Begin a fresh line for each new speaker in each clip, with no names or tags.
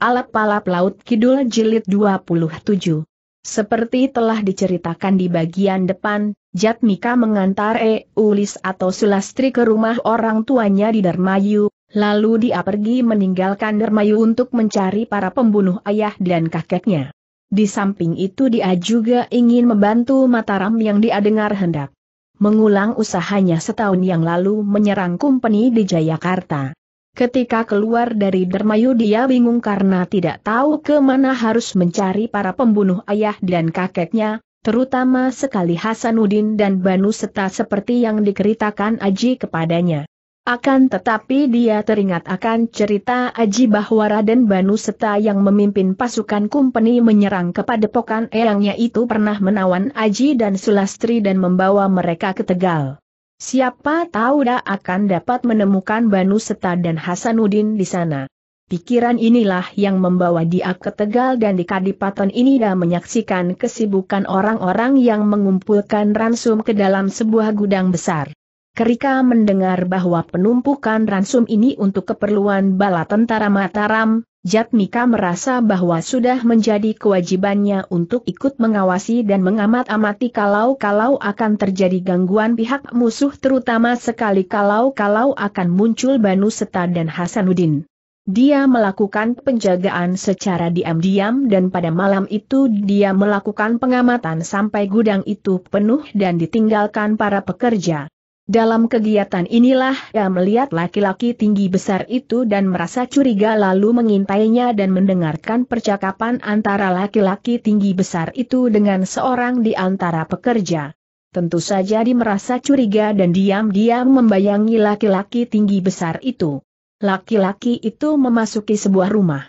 Alap-alap Laut Kidul Jilid 27. Seperti telah diceritakan di bagian depan, Jatmika mengantar e. Ulis atau Sulastri ke rumah orang tuanya di Dermayu, lalu dia pergi meninggalkan Dermayu untuk mencari para pembunuh ayah dan kakeknya. Di samping itu dia juga ingin membantu Mataram yang dia dengar hendak mengulang usahanya setahun yang lalu menyerang kumpeni di Jayakarta. Ketika keluar dari Dermayu dia bingung karena tidak tahu ke mana harus mencari para pembunuh ayah dan kakeknya, terutama sekali Hasanuddin dan Banu serta seperti yang diceritakan Aji kepadanya. Akan tetapi dia teringat akan cerita Aji bahwa Raden Banu Seta yang memimpin pasukan kumpeni menyerang kepada pokan eyangnya itu pernah menawan Aji dan Sulastri dan membawa mereka ke Tegal. Siapa tahu dah akan dapat menemukan Banu Seta dan Hasanuddin di sana. Pikiran inilah yang membawa dia ke Tegal dan di Kadipaten ini dah menyaksikan kesibukan orang-orang yang mengumpulkan ransum ke dalam sebuah gudang besar. Kerika mendengar bahwa penumpukan ransum ini untuk keperluan bala tentara Mataram, Jatmika merasa bahwa sudah menjadi kewajibannya untuk ikut mengawasi dan mengamat-amati kalau-kalau akan terjadi gangguan pihak musuh terutama sekali kalau-kalau akan muncul Banu Seta dan Hasanuddin. Dia melakukan penjagaan secara diam-diam dan pada malam itu dia melakukan pengamatan sampai gudang itu penuh dan ditinggalkan para pekerja. Dalam kegiatan inilah ia melihat laki-laki tinggi besar itu dan merasa curiga lalu mengintainya dan mendengarkan percakapan antara laki-laki tinggi besar itu dengan seorang di antara pekerja. Tentu saja dia merasa curiga dan diam-diam membayangi laki-laki tinggi besar itu. Laki-laki itu memasuki sebuah rumah.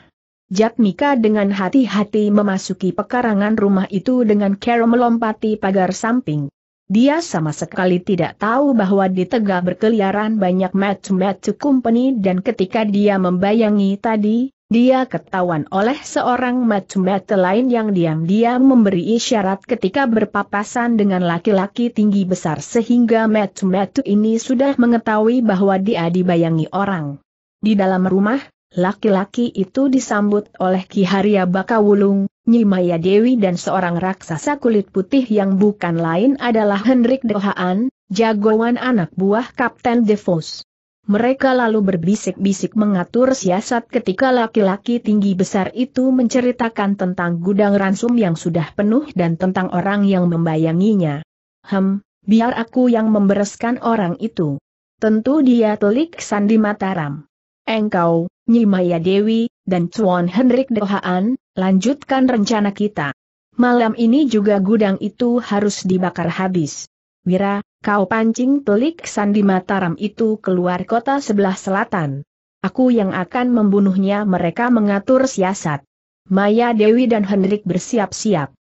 Jatmika dengan hati-hati memasuki pekarangan rumah itu dengan cara melompati pagar samping. Dia sama sekali tidak tahu bahwa di tegak berkeliaran banyak match-match company dan ketika dia membayangi tadi, dia ketahuan oleh seorang match-match lain yang diam-diam memberi isyarat ketika berpapasan dengan laki-laki tinggi besar sehingga match-match ini sudah mengetahui bahwa dia dibayangi orang. Di dalam rumah, Laki-laki itu disambut oleh Ki Haria Bakawulung, Nyimaya Dewi dan seorang raksasa kulit putih yang bukan lain adalah Hendrik Dohaan, jagoan anak buah Kapten Devos. Mereka lalu berbisik-bisik mengatur siasat ketika laki-laki tinggi besar itu menceritakan tentang gudang ransum yang sudah penuh dan tentang orang yang membayanginya. Hem, biar aku yang membereskan orang itu. Tentu dia telik sandi Mataram engkau, Maya Dewi, dan Tuan Hendrik Dohaan, lanjutkan rencana kita. Malam ini juga gudang itu harus dibakar habis. Wira, kau pancing pelik sandi Mataram itu keluar kota sebelah selatan. Aku yang akan membunuhnya mereka mengatur siasat. Maya Dewi dan Hendrik bersiap-siap.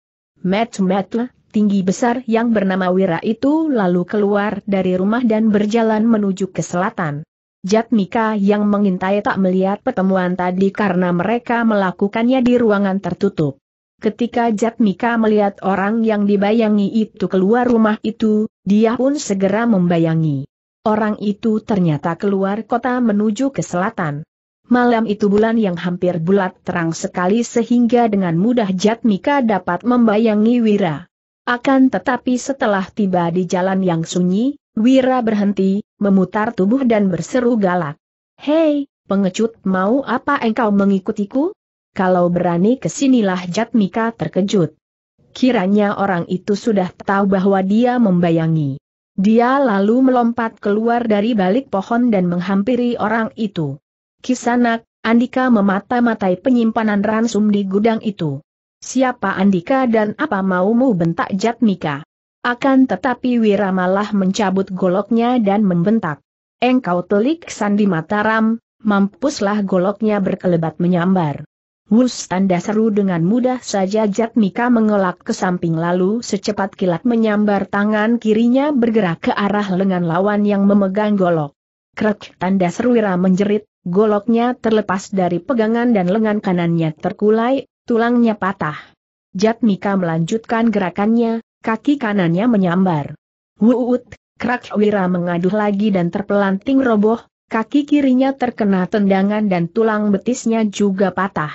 Met-met, tinggi besar yang bernama Wira itu lalu keluar dari rumah dan berjalan menuju ke selatan. Jatmika yang mengintai tak melihat pertemuan tadi karena mereka melakukannya di ruangan tertutup. Ketika Jatmika melihat orang yang dibayangi itu keluar rumah itu, dia pun segera membayangi. Orang itu ternyata keluar kota menuju ke selatan. Malam itu bulan yang hampir bulat terang sekali sehingga dengan mudah Jatmika dapat membayangi Wira. Akan tetapi setelah tiba di jalan yang sunyi, Wira berhenti, memutar tubuh dan berseru galak. Hei, pengecut mau apa engkau mengikutiku? Kalau berani kesinilah Jatmika terkejut. Kiranya orang itu sudah tahu bahwa dia membayangi. Dia lalu melompat keluar dari balik pohon dan menghampiri orang itu. Kisanak, Andika memata-matai penyimpanan ransum di gudang itu. Siapa Andika dan apa maumu bentak Jatmika? Akan tetapi Wira malah mencabut goloknya dan membentak. Engkau telik sandi mataram, mampuslah goloknya berkelebat menyambar. Wus tanda seru dengan mudah saja Jatmika mengelak ke samping lalu secepat kilat menyambar tangan kirinya bergerak ke arah lengan lawan yang memegang golok. Krek tanda seru Wira menjerit, goloknya terlepas dari pegangan dan lengan kanannya terkulai, tulangnya patah. Jatmika melanjutkan gerakannya, Kaki kanannya menyambar. Wuut, Krak Wira mengaduh lagi dan terpelanting roboh, kaki kirinya terkena tendangan dan tulang betisnya juga patah.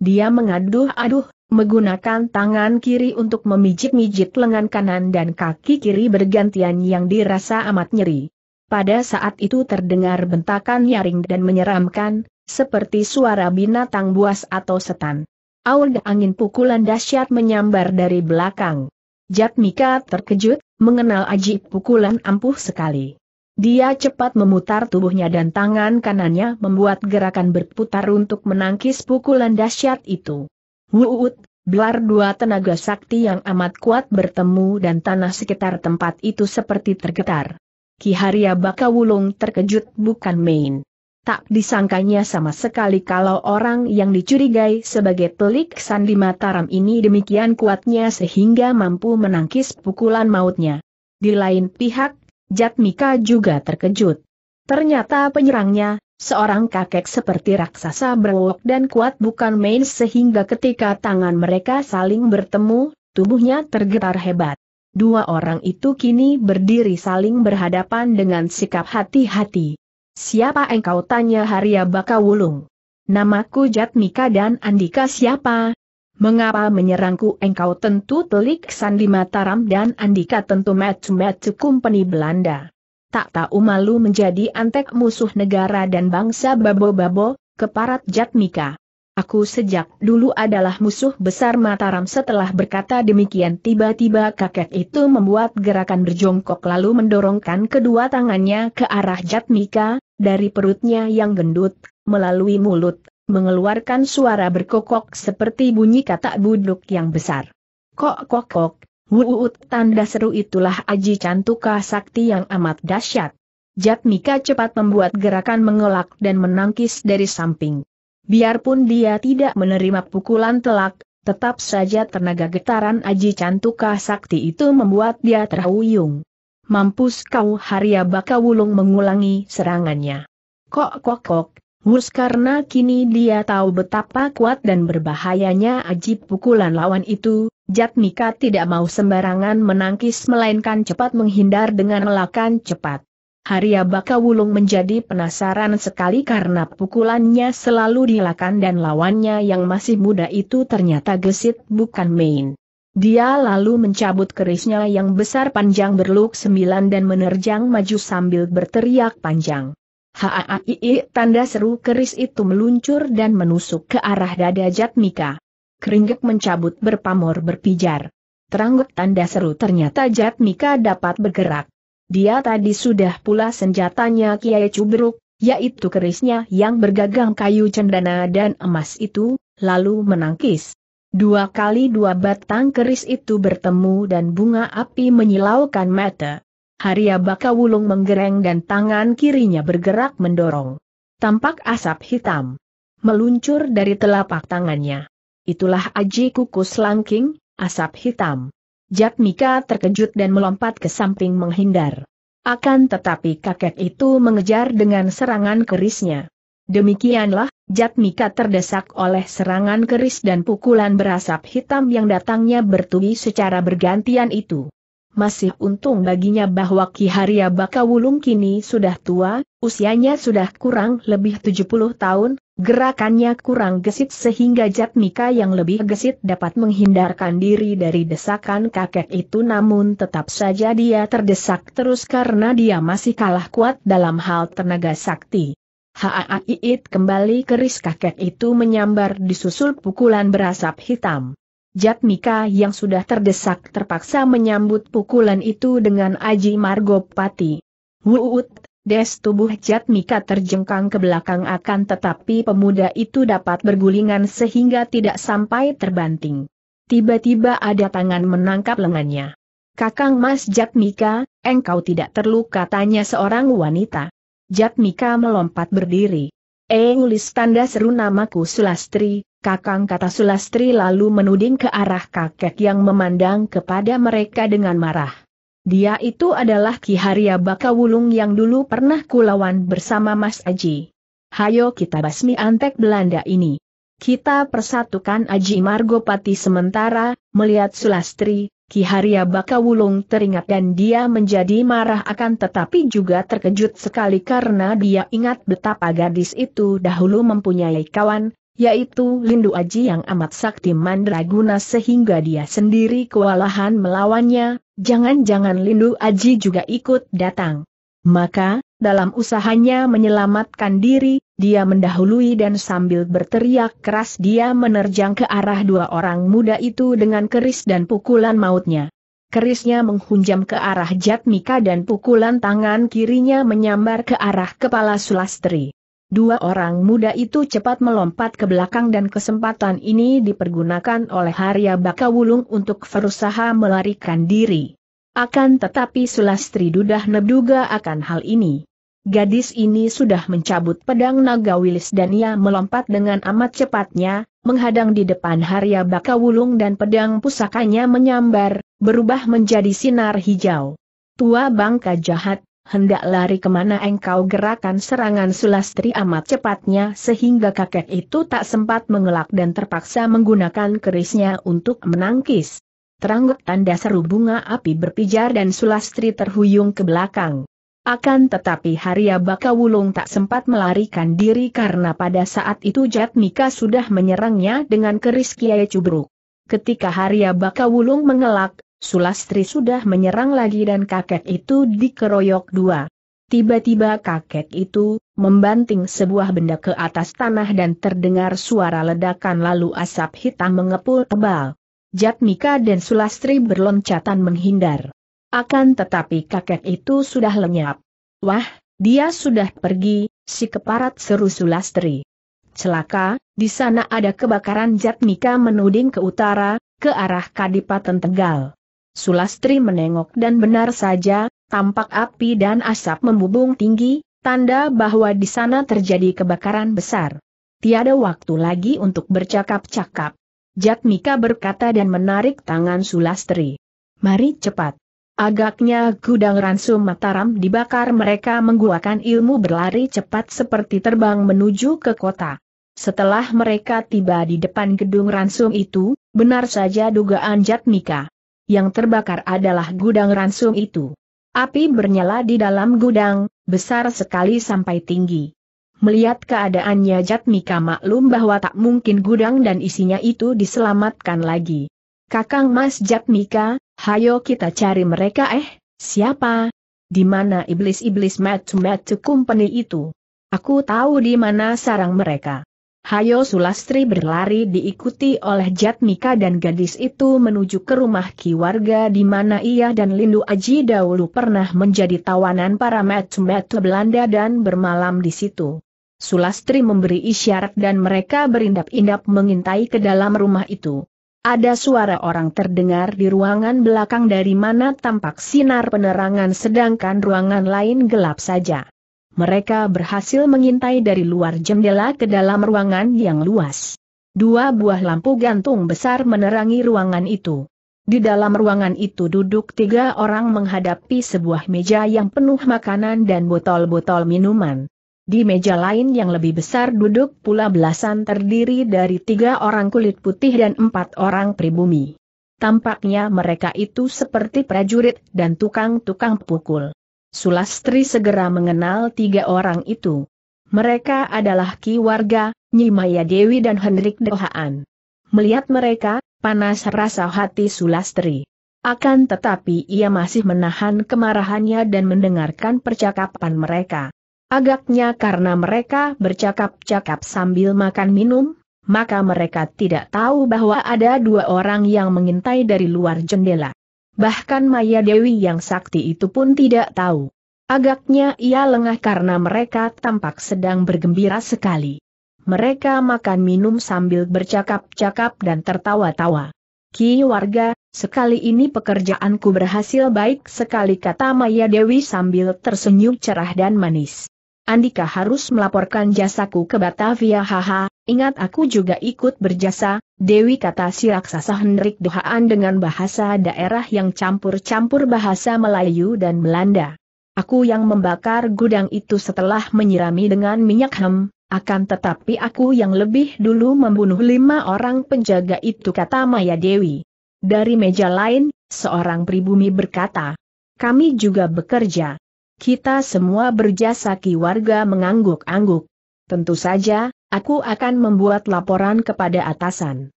Dia mengaduh-aduh, menggunakan tangan kiri untuk memijit-mijit lengan kanan dan kaki kiri bergantian yang dirasa amat nyeri. Pada saat itu terdengar bentakan nyaring dan menyeramkan, seperti suara binatang buas atau setan. Aura angin pukulan dahsyat menyambar dari belakang. Mika terkejut, mengenal Aji pukulan ampuh sekali. Dia cepat memutar tubuhnya dan tangan kanannya membuat gerakan berputar untuk menangkis pukulan dahsyat itu. Wuut, belar dua tenaga sakti yang amat kuat bertemu dan tanah sekitar tempat itu seperti tergetar. Ki Haria Bakawulung terkejut bukan main. Tak disangkanya sama sekali kalau orang yang dicurigai sebagai pelik sandi Mataram ini demikian kuatnya sehingga mampu menangkis pukulan mautnya. Di lain pihak, Jatmika juga terkejut. Ternyata penyerangnya, seorang kakek seperti raksasa berwok dan kuat bukan main sehingga ketika tangan mereka saling bertemu, tubuhnya tergetar hebat. Dua orang itu kini berdiri saling berhadapan dengan sikap hati-hati. Siapa engkau tanya Haria Baka Wulung? Namaku Jatmika dan Andika siapa? Mengapa menyerangku engkau tentu telik Sandi Mataram dan Andika tentu metu-metu company Belanda. Tak tahu malu menjadi antek musuh negara dan bangsa babo-babo, keparat Jatmika. Aku sejak dulu adalah musuh besar Mataram setelah berkata demikian tiba-tiba kakek itu membuat gerakan berjongkok lalu mendorongkan kedua tangannya ke arah Jatmika, dari perutnya yang gendut, melalui mulut, mengeluarkan suara berkokok seperti bunyi katak buduk yang besar. Kok kok kok, wuut tanda seru itulah aji cantuka sakti yang amat dahsyat. Jatmika cepat membuat gerakan mengelak dan menangkis dari samping. Biarpun dia tidak menerima pukulan telak, tetap saja tenaga getaran Aji Cantuka Sakti itu membuat dia terhuyung. Mampus kau Harya Wulung mengulangi serangannya. Kok kok kok, Wus karena kini dia tahu betapa kuat dan berbahayanya aji pukulan lawan itu, Jatmika tidak mau sembarangan menangkis melainkan cepat menghindar dengan melakukan cepat. Haria Bakawulung menjadi penasaran sekali karena pukulannya selalu dilakan dan lawannya yang masih muda itu ternyata gesit bukan main. Dia lalu mencabut kerisnya yang besar panjang berluk sembilan dan menerjang maju sambil berteriak panjang. Haaaii! tanda seru keris itu meluncur dan menusuk ke arah dada Jatmika. Keringgek mencabut berpamor berpijar. Terangguk tanda seru ternyata Jatmika dapat bergerak. Dia tadi sudah pula senjatanya Kiai Cubruk, yaitu kerisnya yang bergagang kayu cendana dan emas itu, lalu menangkis. Dua kali dua batang keris itu bertemu dan bunga api menyilaukan mata. Haria Baka Wulung menggereng dan tangan kirinya bergerak mendorong. Tampak asap hitam. Meluncur dari telapak tangannya. Itulah Aji Kukus Langking, asap hitam. Mika terkejut dan melompat ke samping menghindar. Akan tetapi kakek itu mengejar dengan serangan kerisnya. Demikianlah, Mika terdesak oleh serangan keris dan pukulan berasap hitam yang datangnya bertubi secara bergantian itu. Masih untung baginya bahwa Ki Haria Bakawulung kini sudah tua, usianya sudah kurang lebih 70 tahun, Gerakannya kurang gesit sehingga Jatmika yang lebih gesit dapat menghindarkan diri dari desakan kakek itu namun tetap saja dia terdesak terus karena dia masih kalah kuat dalam hal tenaga sakti. Haaait kembali keris kakek itu menyambar disusul pukulan berasap hitam. Jatmika yang sudah terdesak terpaksa menyambut pukulan itu dengan Aji Margopati. Wuut, Des tubuh Mika terjengkang ke belakang akan tetapi pemuda itu dapat bergulingan sehingga tidak sampai terbanting. Tiba-tiba ada tangan menangkap lengannya. Kakang Mas Mika, engkau tidak terluka tanya seorang wanita. Mika melompat berdiri. Eh, lis tanda seru namaku Sulastri, kakang kata Sulastri lalu menuding ke arah kakek yang memandang kepada mereka dengan marah. Dia itu adalah Ki Haria Bakawulung yang dulu pernah kulawan bersama Mas Aji. Hayo kita basmi antek Belanda ini. Kita persatukan Aji Margopati sementara, melihat Sulastri, Ki Haria Bakawulung teringat dan dia menjadi marah akan tetapi juga terkejut sekali karena dia ingat betapa gadis itu dahulu mempunyai kawan, yaitu Lindu Aji yang amat sakti mandraguna sehingga dia sendiri kewalahan melawannya, jangan-jangan Lindu Aji juga ikut datang. Maka, dalam usahanya menyelamatkan diri, dia mendahului dan sambil berteriak keras dia menerjang ke arah dua orang muda itu dengan keris dan pukulan mautnya. Kerisnya menghunjam ke arah Jatmika dan pukulan tangan kirinya menyambar ke arah kepala Sulastri. Dua orang muda itu cepat melompat ke belakang dan kesempatan ini dipergunakan oleh Harya Bakawulung untuk berusaha melarikan diri. Akan tetapi Sulastri Dudah Neduga akan hal ini. Gadis ini sudah mencabut pedang naga wilis dan ia melompat dengan amat cepatnya, menghadang di depan Harya Bakawulung dan pedang pusakanya menyambar, berubah menjadi sinar hijau. Tua bangka jahat, hendak lari kemana engkau gerakan serangan Sulastri amat cepatnya sehingga kakek itu tak sempat mengelak dan terpaksa menggunakan kerisnya untuk menangkis. Terangguk tanda seru bunga api berpijar dan Sulastri terhuyung ke belakang. Akan tetapi Haria Bakawulung tak sempat melarikan diri karena pada saat itu Jatmika sudah menyerangnya dengan keris Kiai Cubruk. Ketika Haria Bakawulung mengelak, Sulastri sudah menyerang lagi dan kakek itu dikeroyok dua. Tiba-tiba kakek itu membanting sebuah benda ke atas tanah dan terdengar suara ledakan lalu asap hitam mengepul tebal. Jatmika dan Sulastri berloncatan menghindar. Akan tetapi kakek itu sudah lenyap. Wah, dia sudah pergi, si keparat seru Sulastri. Celaka, di sana ada kebakaran Jatmika menuding ke utara, ke arah Kadipaten Tegal. Sulastri menengok dan benar saja, tampak api dan asap membubung tinggi, tanda bahwa di sana terjadi kebakaran besar. Tiada waktu lagi untuk bercakap-cakap. Jak Mika berkata dan menarik tangan Sulastri. Mari cepat. Agaknya gudang ransum Mataram dibakar mereka mengguakan ilmu berlari cepat seperti terbang menuju ke kota. Setelah mereka tiba di depan gedung ransum itu, benar saja dugaan Jatmika yang terbakar adalah gudang ransum itu. Api bernyala di dalam gudang, besar sekali sampai tinggi. Melihat keadaannya Jatmika maklum bahwa tak mungkin gudang dan isinya itu diselamatkan lagi. Kakang Mas Jatmika, hayo kita cari mereka eh, siapa? Di mana iblis-iblis matu-matu company itu? Aku tahu di mana sarang mereka. Hayo Sulastri berlari diikuti oleh Jatmika dan gadis itu menuju ke rumah Ki warga di mana ia dan Lindu Aji dahulu pernah menjadi tawanan para metu-metu Belanda dan bermalam di situ. Sulastri memberi isyarat dan mereka berindap-indap mengintai ke dalam rumah itu. Ada suara orang terdengar di ruangan belakang dari mana tampak sinar penerangan sedangkan ruangan lain gelap saja mereka berhasil mengintai dari luar jendela ke dalam ruangan yang luas. Dua buah lampu gantung besar menerangi ruangan itu. Di dalam ruangan itu duduk tiga orang menghadapi sebuah meja yang penuh makanan dan botol-botol minuman. Di meja lain yang lebih besar duduk pula belasan terdiri dari tiga orang kulit putih dan empat orang pribumi. Tampaknya mereka itu seperti prajurit dan tukang-tukang pukul. Sulastri segera mengenal tiga orang itu. Mereka adalah Ki Warga, Maya Dewi dan Hendrik Dohaan. Melihat mereka, panas rasa hati Sulastri. Akan tetapi ia masih menahan kemarahannya dan mendengarkan percakapan mereka. Agaknya karena mereka bercakap-cakap sambil makan minum, maka mereka tidak tahu bahwa ada dua orang yang mengintai dari luar jendela. Bahkan Maya Dewi yang sakti itu pun tidak tahu. Agaknya ia lengah karena mereka tampak sedang bergembira sekali. Mereka makan minum sambil bercakap-cakap dan tertawa-tawa. Ki warga, sekali ini pekerjaanku berhasil baik sekali kata Maya Dewi sambil tersenyum cerah dan manis. Andika harus melaporkan jasaku ke Batavia haha, Ingat aku juga ikut berjasa, Dewi kata si raksasa Hendrik Dohaan dengan bahasa daerah yang campur-campur bahasa Melayu dan Belanda. Aku yang membakar gudang itu setelah menyirami dengan minyak hem, akan tetapi aku yang lebih dulu membunuh lima orang penjaga itu kata Maya Dewi. Dari meja lain, seorang pribumi berkata, kami juga bekerja. Kita semua berjasa ki warga mengangguk-angguk. Tentu saja, Aku akan membuat laporan kepada atasan.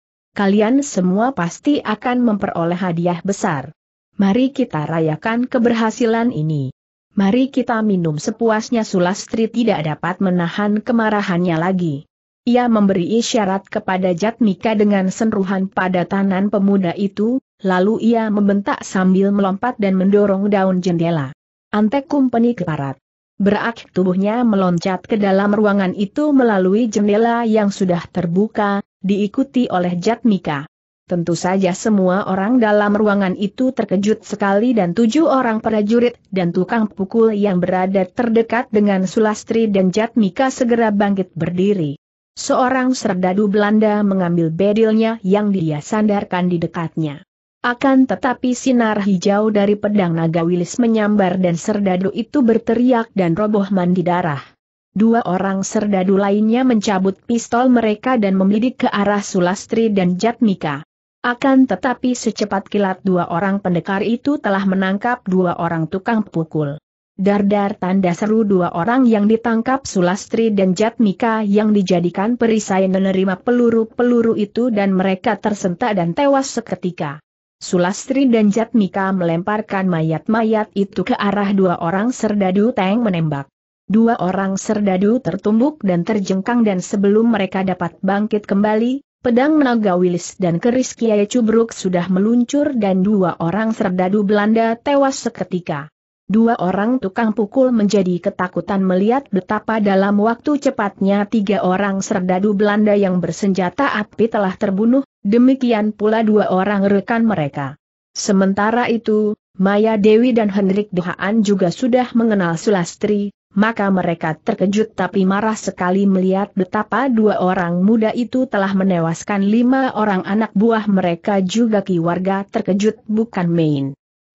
Kalian semua pasti akan memperoleh hadiah besar. Mari kita rayakan keberhasilan ini. Mari kita minum sepuasnya Sulastri tidak dapat menahan kemarahannya lagi. Ia memberi isyarat kepada Jatmika dengan senruhan pada tanan pemuda itu, lalu ia membentak sambil melompat dan mendorong daun jendela. Antek kumpeni keparat. Berak tubuhnya meloncat ke dalam ruangan itu melalui jendela yang sudah terbuka, diikuti oleh Jatmika. Tentu saja semua orang dalam ruangan itu terkejut sekali dan tujuh orang prajurit dan tukang pukul yang berada terdekat dengan Sulastri dan Jatmika segera bangkit berdiri. Seorang serdadu Belanda mengambil bedilnya yang dia sandarkan di dekatnya. Akan tetapi sinar hijau dari pedang naga wilis menyambar dan serdadu itu berteriak dan roboh mandi darah. Dua orang serdadu lainnya mencabut pistol mereka dan membidik ke arah Sulastri dan Jatmika. Akan tetapi secepat kilat dua orang pendekar itu telah menangkap dua orang tukang pukul. Dardar tanda seru dua orang yang ditangkap Sulastri dan Jatmika yang dijadikan perisai menerima peluru-peluru itu dan mereka tersentak dan tewas seketika. Sulastri dan Jatmika melemparkan mayat-mayat itu ke arah dua orang serdadu Teng menembak. Dua orang serdadu tertumbuk dan terjengkang dan sebelum mereka dapat bangkit kembali, pedang naga Wilis dan keris Kiai Cubruk sudah meluncur dan dua orang serdadu Belanda tewas seketika. Dua orang tukang pukul menjadi ketakutan melihat betapa dalam waktu cepatnya tiga orang serdadu Belanda yang bersenjata api telah terbunuh, Demikian pula dua orang rekan mereka. Sementara itu, Maya Dewi dan Hendrik Dehaan juga sudah mengenal Sulastri, maka mereka terkejut tapi marah sekali melihat betapa dua orang muda itu telah menewaskan lima orang anak buah mereka juga ki warga terkejut bukan main.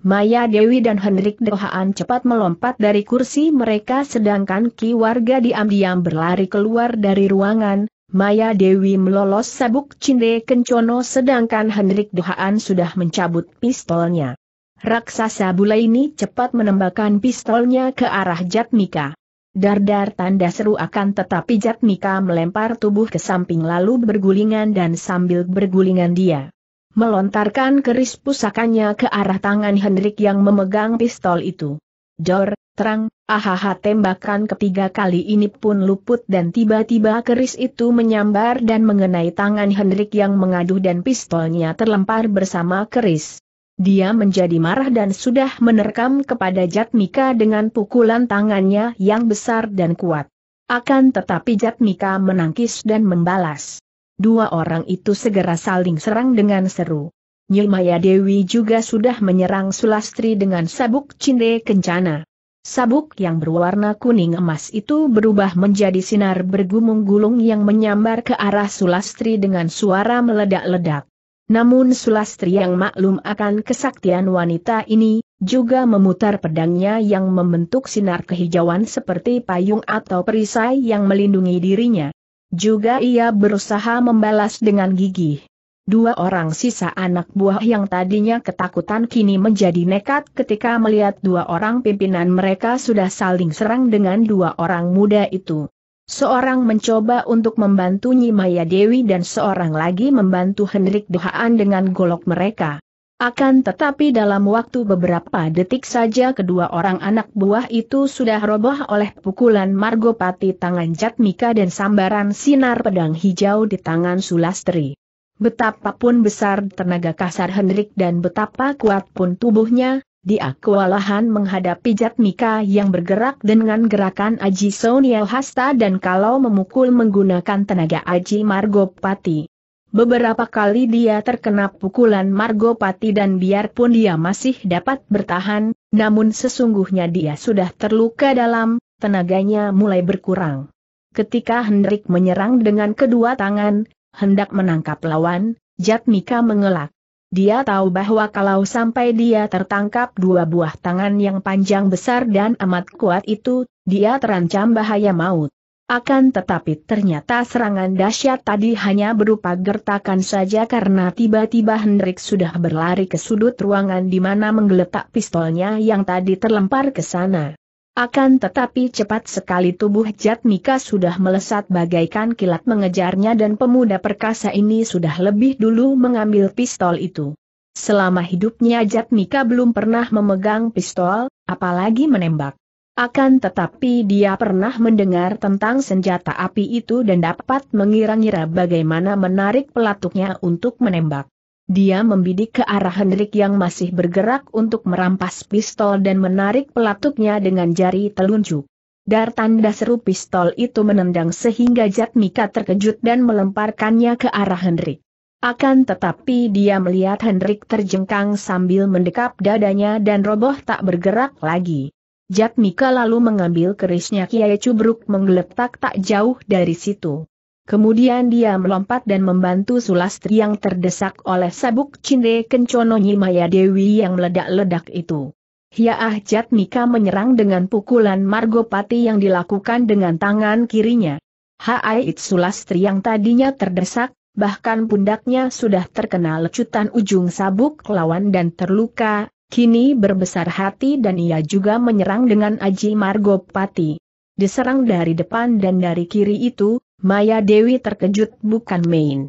Maya Dewi dan Hendrik Dehaan cepat melompat dari kursi mereka sedangkan Ki warga diam-diam berlari keluar dari ruangan, Maya Dewi melolos sabuk cinde kencono sedangkan Hendrik Dohaan sudah mencabut pistolnya. Raksasa bule ini cepat menembakkan pistolnya ke arah Jatmika. Dardar tanda seru akan tetapi Jatmika melempar tubuh ke samping lalu bergulingan dan sambil bergulingan dia melontarkan keris pusakanya ke arah tangan Hendrik yang memegang pistol itu. Dor, terang, Ahaha tembakan ketiga kali ini pun luput dan tiba-tiba keris itu menyambar dan mengenai tangan Hendrik yang mengaduh dan pistolnya terlempar bersama keris. Dia menjadi marah dan sudah menerkam kepada Jatmika dengan pukulan tangannya yang besar dan kuat. Akan tetapi Jatmika menangkis dan membalas. Dua orang itu segera saling serang dengan seru. Nyilmaya Dewi juga sudah menyerang Sulastri dengan sabuk cinde kencana. Sabuk yang berwarna kuning emas itu berubah menjadi sinar bergumung-gulung yang menyambar ke arah Sulastri dengan suara meledak-ledak. Namun Sulastri yang maklum akan kesaktian wanita ini, juga memutar pedangnya yang membentuk sinar kehijauan seperti payung atau perisai yang melindungi dirinya. Juga ia berusaha membalas dengan gigih. Dua orang sisa anak buah yang tadinya ketakutan kini menjadi nekat ketika melihat dua orang pimpinan mereka sudah saling serang dengan dua orang muda itu. Seorang mencoba untuk membantu Maya Dewi dan seorang lagi membantu Hendrik Dehaan dengan golok mereka. Akan tetapi dalam waktu beberapa detik saja kedua orang anak buah itu sudah roboh oleh pukulan Margopati tangan Jatmika dan sambaran sinar pedang hijau di tangan Sulastri. Betapapun besar tenaga kasar Hendrik dan betapa kuat pun tubuhnya, dia kewalahan menghadapi Jatmika yang bergerak dengan gerakan Aji Soniel Hasta dan kalau memukul menggunakan tenaga Aji Margopati. Beberapa kali dia terkena pukulan Margopati dan biarpun dia masih dapat bertahan, namun sesungguhnya dia sudah terluka dalam, tenaganya mulai berkurang. Ketika Hendrik menyerang dengan kedua tangan, hendak menangkap lawan, Jatmika mengelak. Dia tahu bahwa kalau sampai dia tertangkap dua buah tangan yang panjang besar dan amat kuat itu, dia terancam bahaya maut. Akan tetapi ternyata serangan dahsyat tadi hanya berupa gertakan saja karena tiba-tiba Hendrik sudah berlari ke sudut ruangan di mana menggeletak pistolnya yang tadi terlempar ke sana. Akan tetapi cepat sekali tubuh Jatmika sudah melesat bagaikan kilat mengejarnya dan pemuda perkasa ini sudah lebih dulu mengambil pistol itu. Selama hidupnya Jatmika belum pernah memegang pistol, apalagi menembak. Akan tetapi dia pernah mendengar tentang senjata api itu dan dapat mengira-ngira bagaimana menarik pelatuknya untuk menembak. Dia membidik ke arah Hendrik yang masih bergerak untuk merampas pistol dan menarik pelatuknya dengan jari telunjuk. Dar tanda seru pistol itu menendang sehingga Jatmika terkejut dan melemparkannya ke arah Hendrik. Akan tetapi dia melihat Hendrik terjengkang sambil mendekap dadanya dan roboh tak bergerak lagi. Jatmika lalu mengambil kerisnya Kiai Cubruk menggeletak tak jauh dari situ. Kemudian dia melompat dan membantu Sulastri yang terdesak oleh sabuk cinde kencono Nyimaya Dewi yang meledak-ledak itu. Hiaah Mika menyerang dengan pukulan Margopati yang dilakukan dengan tangan kirinya. Haait Sulastri yang tadinya terdesak, bahkan pundaknya sudah terkena lecutan ujung sabuk lawan dan terluka, kini berbesar hati dan ia juga menyerang dengan Aji Margopati. Diserang dari depan dan dari kiri itu, Maya Dewi terkejut bukan main.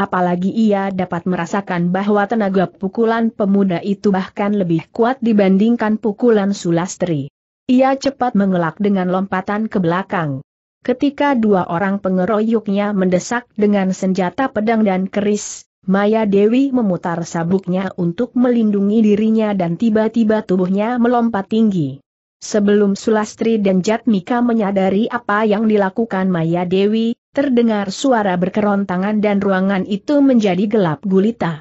Apalagi ia dapat merasakan bahwa tenaga pukulan pemuda itu bahkan lebih kuat dibandingkan pukulan Sulastri. Ia cepat mengelak dengan lompatan ke belakang. Ketika dua orang pengeroyoknya mendesak dengan senjata pedang dan keris, Maya Dewi memutar sabuknya untuk melindungi dirinya dan tiba-tiba tubuhnya melompat tinggi. Sebelum Sulastri dan Jatmika menyadari apa yang dilakukan Maya Dewi, terdengar suara berkerontangan dan ruangan itu menjadi gelap gulita.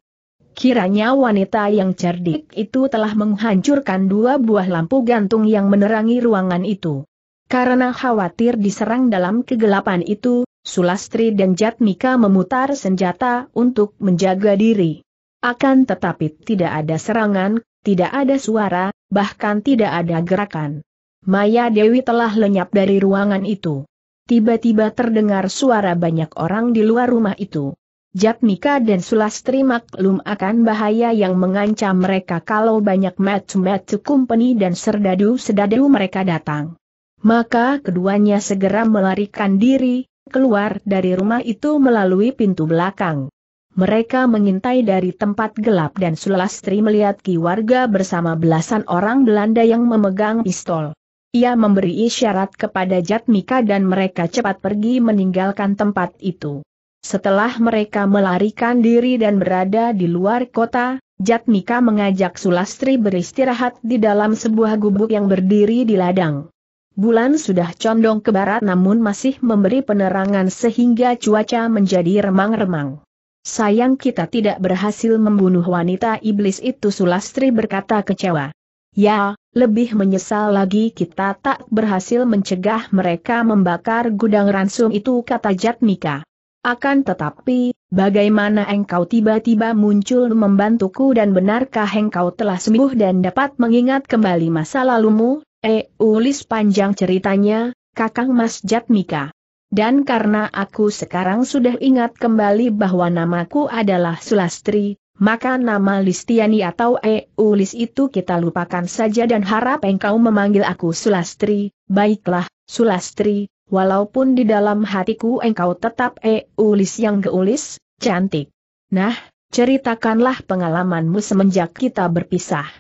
Kiranya wanita yang cerdik itu telah menghancurkan dua buah lampu gantung yang menerangi ruangan itu. Karena khawatir diserang dalam kegelapan itu, Sulastri dan Jatmika memutar senjata untuk menjaga diri. Akan tetapi tidak ada serangan, tidak ada suara, bahkan tidak ada gerakan. Maya Dewi telah lenyap dari ruangan itu. Tiba-tiba terdengar suara banyak orang di luar rumah itu. Jatmika dan Sulastri maklum akan bahaya yang mengancam mereka kalau banyak match-match company dan serdadu-sedadu mereka datang. Maka keduanya segera melarikan diri, keluar dari rumah itu melalui pintu belakang mereka mengintai dari tempat gelap dan Sulastri melihat Ki warga bersama belasan orang Belanda yang memegang pistol. Ia memberi isyarat kepada Jatmika dan mereka cepat pergi meninggalkan tempat itu. Setelah mereka melarikan diri dan berada di luar kota, Jatmika mengajak Sulastri beristirahat di dalam sebuah gubuk yang berdiri di ladang. Bulan sudah condong ke barat namun masih memberi penerangan sehingga cuaca menjadi remang-remang. Sayang kita tidak berhasil membunuh wanita iblis itu Sulastri berkata kecewa. Ya, lebih menyesal lagi kita tak berhasil mencegah mereka membakar gudang ransum itu kata Jatmika. Akan tetapi, bagaimana engkau tiba-tiba muncul membantuku dan benarkah engkau telah sembuh dan dapat mengingat kembali masa lalumu? Eh, ulis panjang ceritanya, Kakang Mas Jatmika. Dan karena aku sekarang sudah ingat kembali bahwa namaku adalah Sulastri, maka nama Listiani atau Eulis itu kita lupakan saja dan harap engkau memanggil aku Sulastri, baiklah, Sulastri, walaupun di dalam hatiku engkau tetap Eulis yang geulis, cantik. Nah, ceritakanlah pengalamanmu semenjak kita berpisah.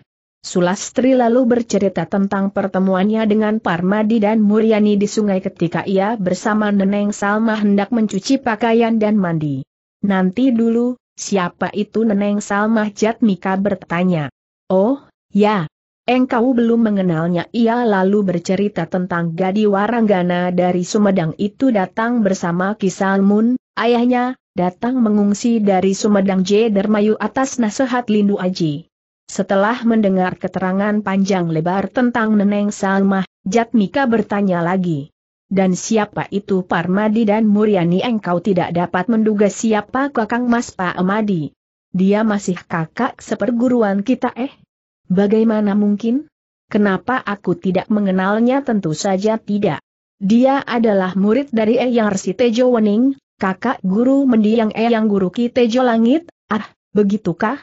Sulastri lalu bercerita tentang pertemuannya dengan Parmadi dan Muryani di sungai ketika ia bersama Neneng Salma hendak mencuci pakaian dan mandi. Nanti dulu, siapa itu Neneng Salma Jatmika bertanya. Oh, ya. Engkau belum mengenalnya ia lalu bercerita tentang Gadi Waranggana dari Sumedang itu datang bersama Kisalmun, ayahnya, datang mengungsi dari Sumedang J. Dermayu atas nasihat Lindu Aji. Setelah mendengar keterangan panjang lebar tentang Neneng Salma, Jatmika bertanya lagi. Dan siapa itu Parmadi dan Muryani engkau tidak dapat menduga siapa kakang Mas Pak Emadi? Dia masih kakak seperguruan kita eh? Bagaimana mungkin? Kenapa aku tidak mengenalnya tentu saja tidak. Dia adalah murid dari Eyang Resi Tejo Wening, kakak guru mendiang Eyang Guru Ki Tejo Langit, ah, begitukah?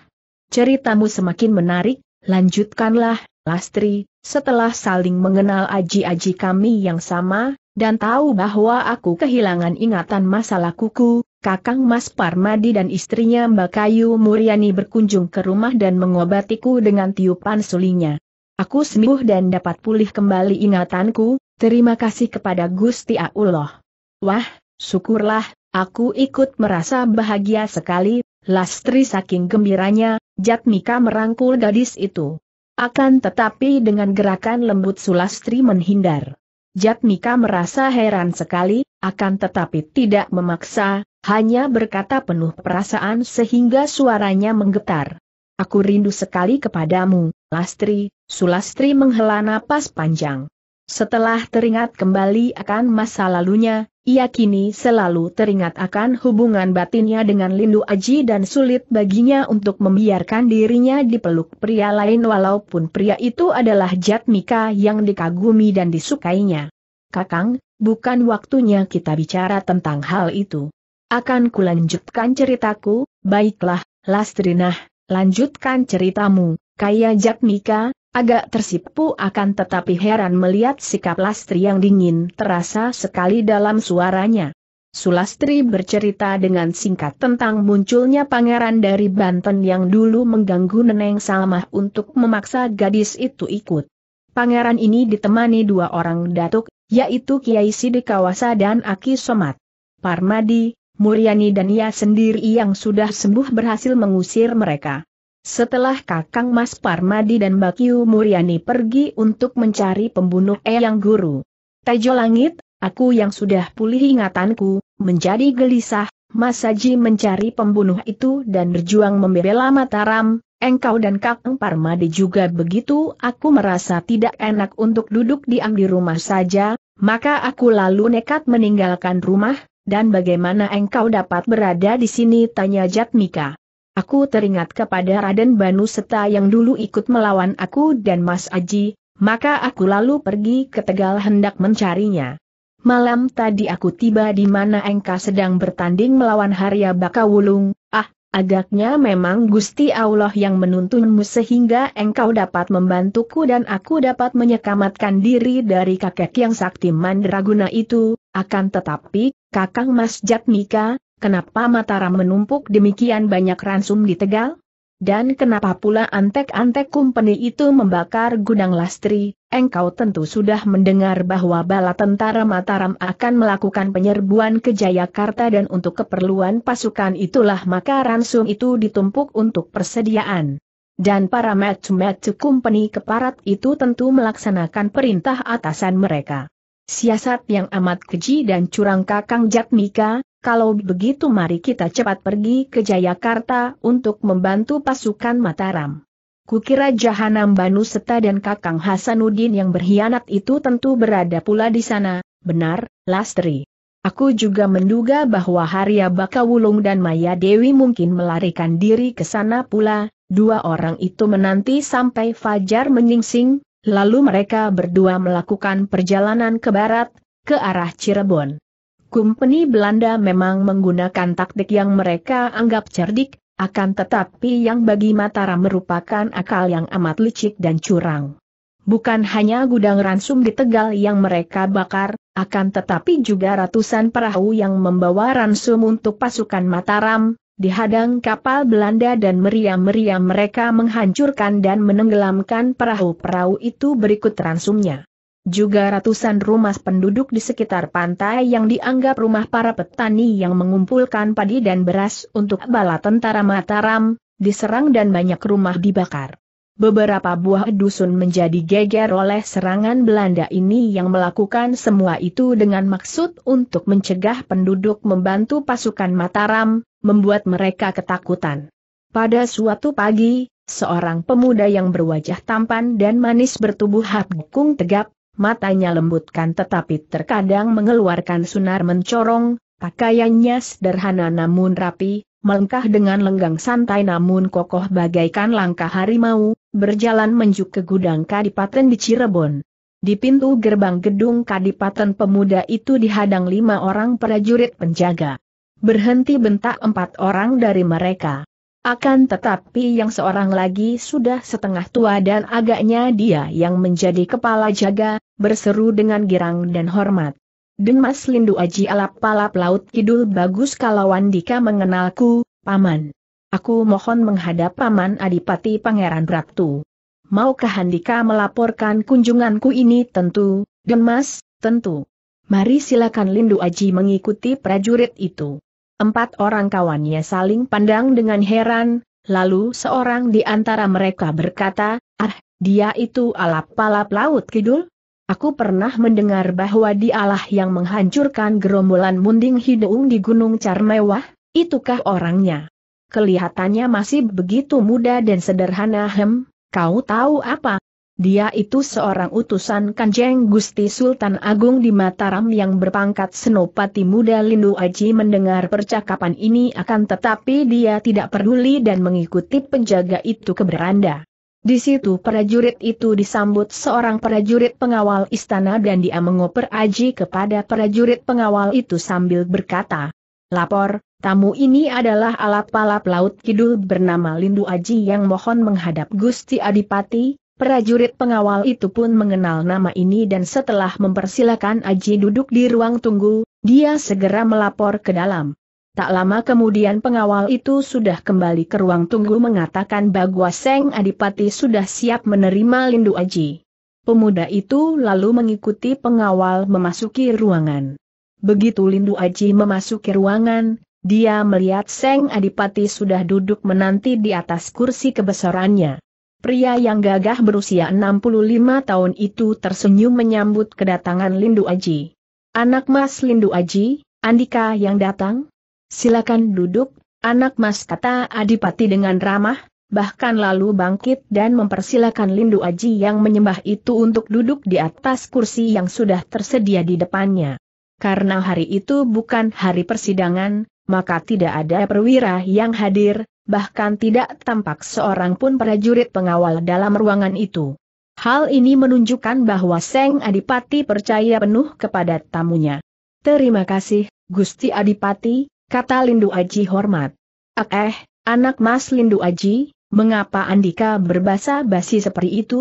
ceritamu semakin menarik, lanjutkanlah, Lastri, setelah saling mengenal aji-aji kami yang sama, dan tahu bahwa aku kehilangan ingatan masalah kuku, Kakang Mas Parmadi dan istrinya Mbak Kayu Muriani berkunjung ke rumah dan mengobatiku dengan tiupan sulinya. Aku sembuh dan dapat pulih kembali ingatanku, terima kasih kepada Gusti Allah. Wah, syukurlah, aku ikut merasa bahagia sekali, Lastri saking gembiranya, Jatmika merangkul gadis itu. Akan tetapi dengan gerakan lembut Sulastri menghindar. Jatmika merasa heran sekali, akan tetapi tidak memaksa, hanya berkata penuh perasaan sehingga suaranya menggetar. Aku rindu sekali kepadamu, Lastri, Sulastri menghela napas panjang. Setelah teringat kembali akan masa lalunya, ia kini selalu teringat akan hubungan batinnya dengan Lindu Aji dan sulit baginya untuk membiarkan dirinya dipeluk pria lain walaupun pria itu adalah Jatmika yang dikagumi dan disukainya. Kakang, bukan waktunya kita bicara tentang hal itu. Akan kulanjutkan ceritaku, baiklah, Lastrinah, lanjutkan ceritamu, kaya Jatmika, Agak tersipu akan tetapi heran melihat sikap Lastri yang dingin terasa sekali dalam suaranya. Sulastri bercerita dengan singkat tentang munculnya pangeran dari Banten yang dulu mengganggu Neneng Salmah untuk memaksa gadis itu ikut. Pangeran ini ditemani dua orang datuk, yaitu Kiai Sidikawasa dan Aki Somat. Parmadi, Muryani dan ia sendiri yang sudah sembuh berhasil mengusir mereka. Setelah Kakang Mas Parmadi dan Bakiu Muryani pergi untuk mencari pembunuh Eyang Guru. Tejo Langit, aku yang sudah pulih ingatanku, menjadi gelisah, Masaji mencari pembunuh itu dan berjuang membela Mataram, engkau dan Kakang Parmadi juga begitu aku merasa tidak enak untuk duduk diam di rumah saja, maka aku lalu nekat meninggalkan rumah, dan bagaimana engkau dapat berada di sini tanya Jatmika. Aku teringat kepada Raden Banu Seta yang dulu ikut melawan aku dan Mas Aji, maka aku lalu pergi ke Tegal hendak mencarinya. Malam tadi aku tiba di mana Engka sedang bertanding melawan Harya Bakawulung, ah, agaknya memang Gusti Allah yang menuntunmu sehingga engkau dapat membantuku dan aku dapat menyekamatkan diri dari kakek yang sakti mandraguna itu, akan tetapi, kakang Mas Jatmika, Kenapa Mataram menumpuk demikian banyak ransum di Tegal? Dan kenapa pula antek-antek kumpeni itu membakar gudang lastri? Engkau tentu sudah mendengar bahwa bala tentara Mataram akan melakukan penyerbuan ke Jayakarta dan untuk keperluan pasukan itulah maka ransum itu ditumpuk untuk persediaan. Dan para match-match kumpeni keparat itu tentu melaksanakan perintah atasan mereka. Siasat yang amat keji dan curang Kakang Jatmika, kalau begitu mari kita cepat pergi ke Jayakarta untuk membantu pasukan Mataram. Kukira Jahanam Banu Seta dan Kakang Hasanuddin yang berkhianat itu tentu berada pula di sana, benar, Lastri. Aku juga menduga bahwa Harya Bakawulung dan Maya Dewi mungkin melarikan diri ke sana pula, dua orang itu menanti sampai Fajar menyingsing, lalu mereka berdua melakukan perjalanan ke barat, ke arah Cirebon. Kumpeni Belanda memang menggunakan taktik yang mereka anggap cerdik, akan tetapi yang bagi Mataram merupakan akal yang amat licik dan curang. Bukan hanya gudang ransum di Tegal yang mereka bakar, akan tetapi juga ratusan perahu yang membawa ransum untuk pasukan Mataram, dihadang kapal Belanda dan meriam-meriam mereka menghancurkan dan menenggelamkan perahu-perahu itu berikut ransumnya. Juga ratusan rumah penduduk di sekitar pantai yang dianggap rumah para petani yang mengumpulkan padi dan beras untuk bala tentara Mataram, diserang dan banyak rumah dibakar. Beberapa buah dusun menjadi geger oleh serangan Belanda ini yang melakukan semua itu dengan maksud untuk mencegah penduduk membantu pasukan Mataram, membuat mereka ketakutan. Pada suatu pagi, seorang pemuda yang berwajah tampan dan manis bertubuh habkung tegap, matanya lembutkan tetapi terkadang mengeluarkan sunar mencorong, pakaiannya sederhana namun rapi, melengkah dengan lenggang santai namun kokoh bagaikan langkah harimau, berjalan menuju ke gudang Kadipaten di Cirebon. Di pintu gerbang gedung Kadipaten pemuda itu dihadang lima orang prajurit penjaga. Berhenti bentak empat orang dari mereka. Akan tetapi yang seorang lagi sudah setengah tua dan agaknya dia yang menjadi kepala jaga, berseru dengan girang dan hormat. Demas Lindu Aji alap-alap laut kidul bagus kalau Wandika mengenalku, Paman. Aku mohon menghadap Paman Adipati Pangeran Raktu. Maukah Handika melaporkan kunjunganku ini tentu, Demas, tentu. Mari silakan Lindu Aji mengikuti prajurit itu. Empat orang kawannya saling pandang dengan heran, lalu seorang di antara mereka berkata, Ah, dia itu alap palap laut kidul? Aku pernah mendengar bahwa dialah yang menghancurkan gerombolan munding hidung di Gunung Carmewah, itukah orangnya? Kelihatannya masih begitu muda dan sederhana hem, kau tahu apa, dia itu seorang utusan Kanjeng Gusti Sultan Agung di Mataram yang berpangkat Senopati Muda Lindu Aji mendengar percakapan ini akan tetapi dia tidak peduli dan mengikuti penjaga itu ke beranda. Di situ prajurit itu disambut seorang prajurit pengawal istana dan dia mengoper Aji kepada prajurit pengawal itu sambil berkata, Lapor, tamu ini adalah alap-alap laut kidul bernama Lindu Aji yang mohon menghadap Gusti Adipati, Prajurit pengawal itu pun mengenal nama ini dan setelah mempersilakan Aji duduk di ruang tunggu, dia segera melapor ke dalam. Tak lama kemudian pengawal itu sudah kembali ke ruang tunggu mengatakan bahwa Seng Adipati sudah siap menerima Lindu Aji. Pemuda itu lalu mengikuti pengawal memasuki ruangan. Begitu Lindu Aji memasuki ruangan, dia melihat Seng Adipati sudah duduk menanti di atas kursi kebesarannya. Pria yang gagah berusia 65 tahun itu tersenyum menyambut kedatangan Lindu Aji. Anak Mas Lindu Aji, Andika yang datang? Silakan duduk, anak Mas kata Adipati dengan ramah, bahkan lalu bangkit dan mempersilakan Lindu Aji yang menyembah itu untuk duduk di atas kursi yang sudah tersedia di depannya. Karena hari itu bukan hari persidangan, maka tidak ada perwira yang hadir, bahkan tidak tampak seorang pun prajurit pengawal dalam ruangan itu. Hal ini menunjukkan bahwa Seng Adipati percaya penuh kepada tamunya. Terima kasih, Gusti Adipati, kata Lindu Aji hormat. Ah, eh, anak mas Lindu Aji, mengapa Andika berbahasa basi seperti itu?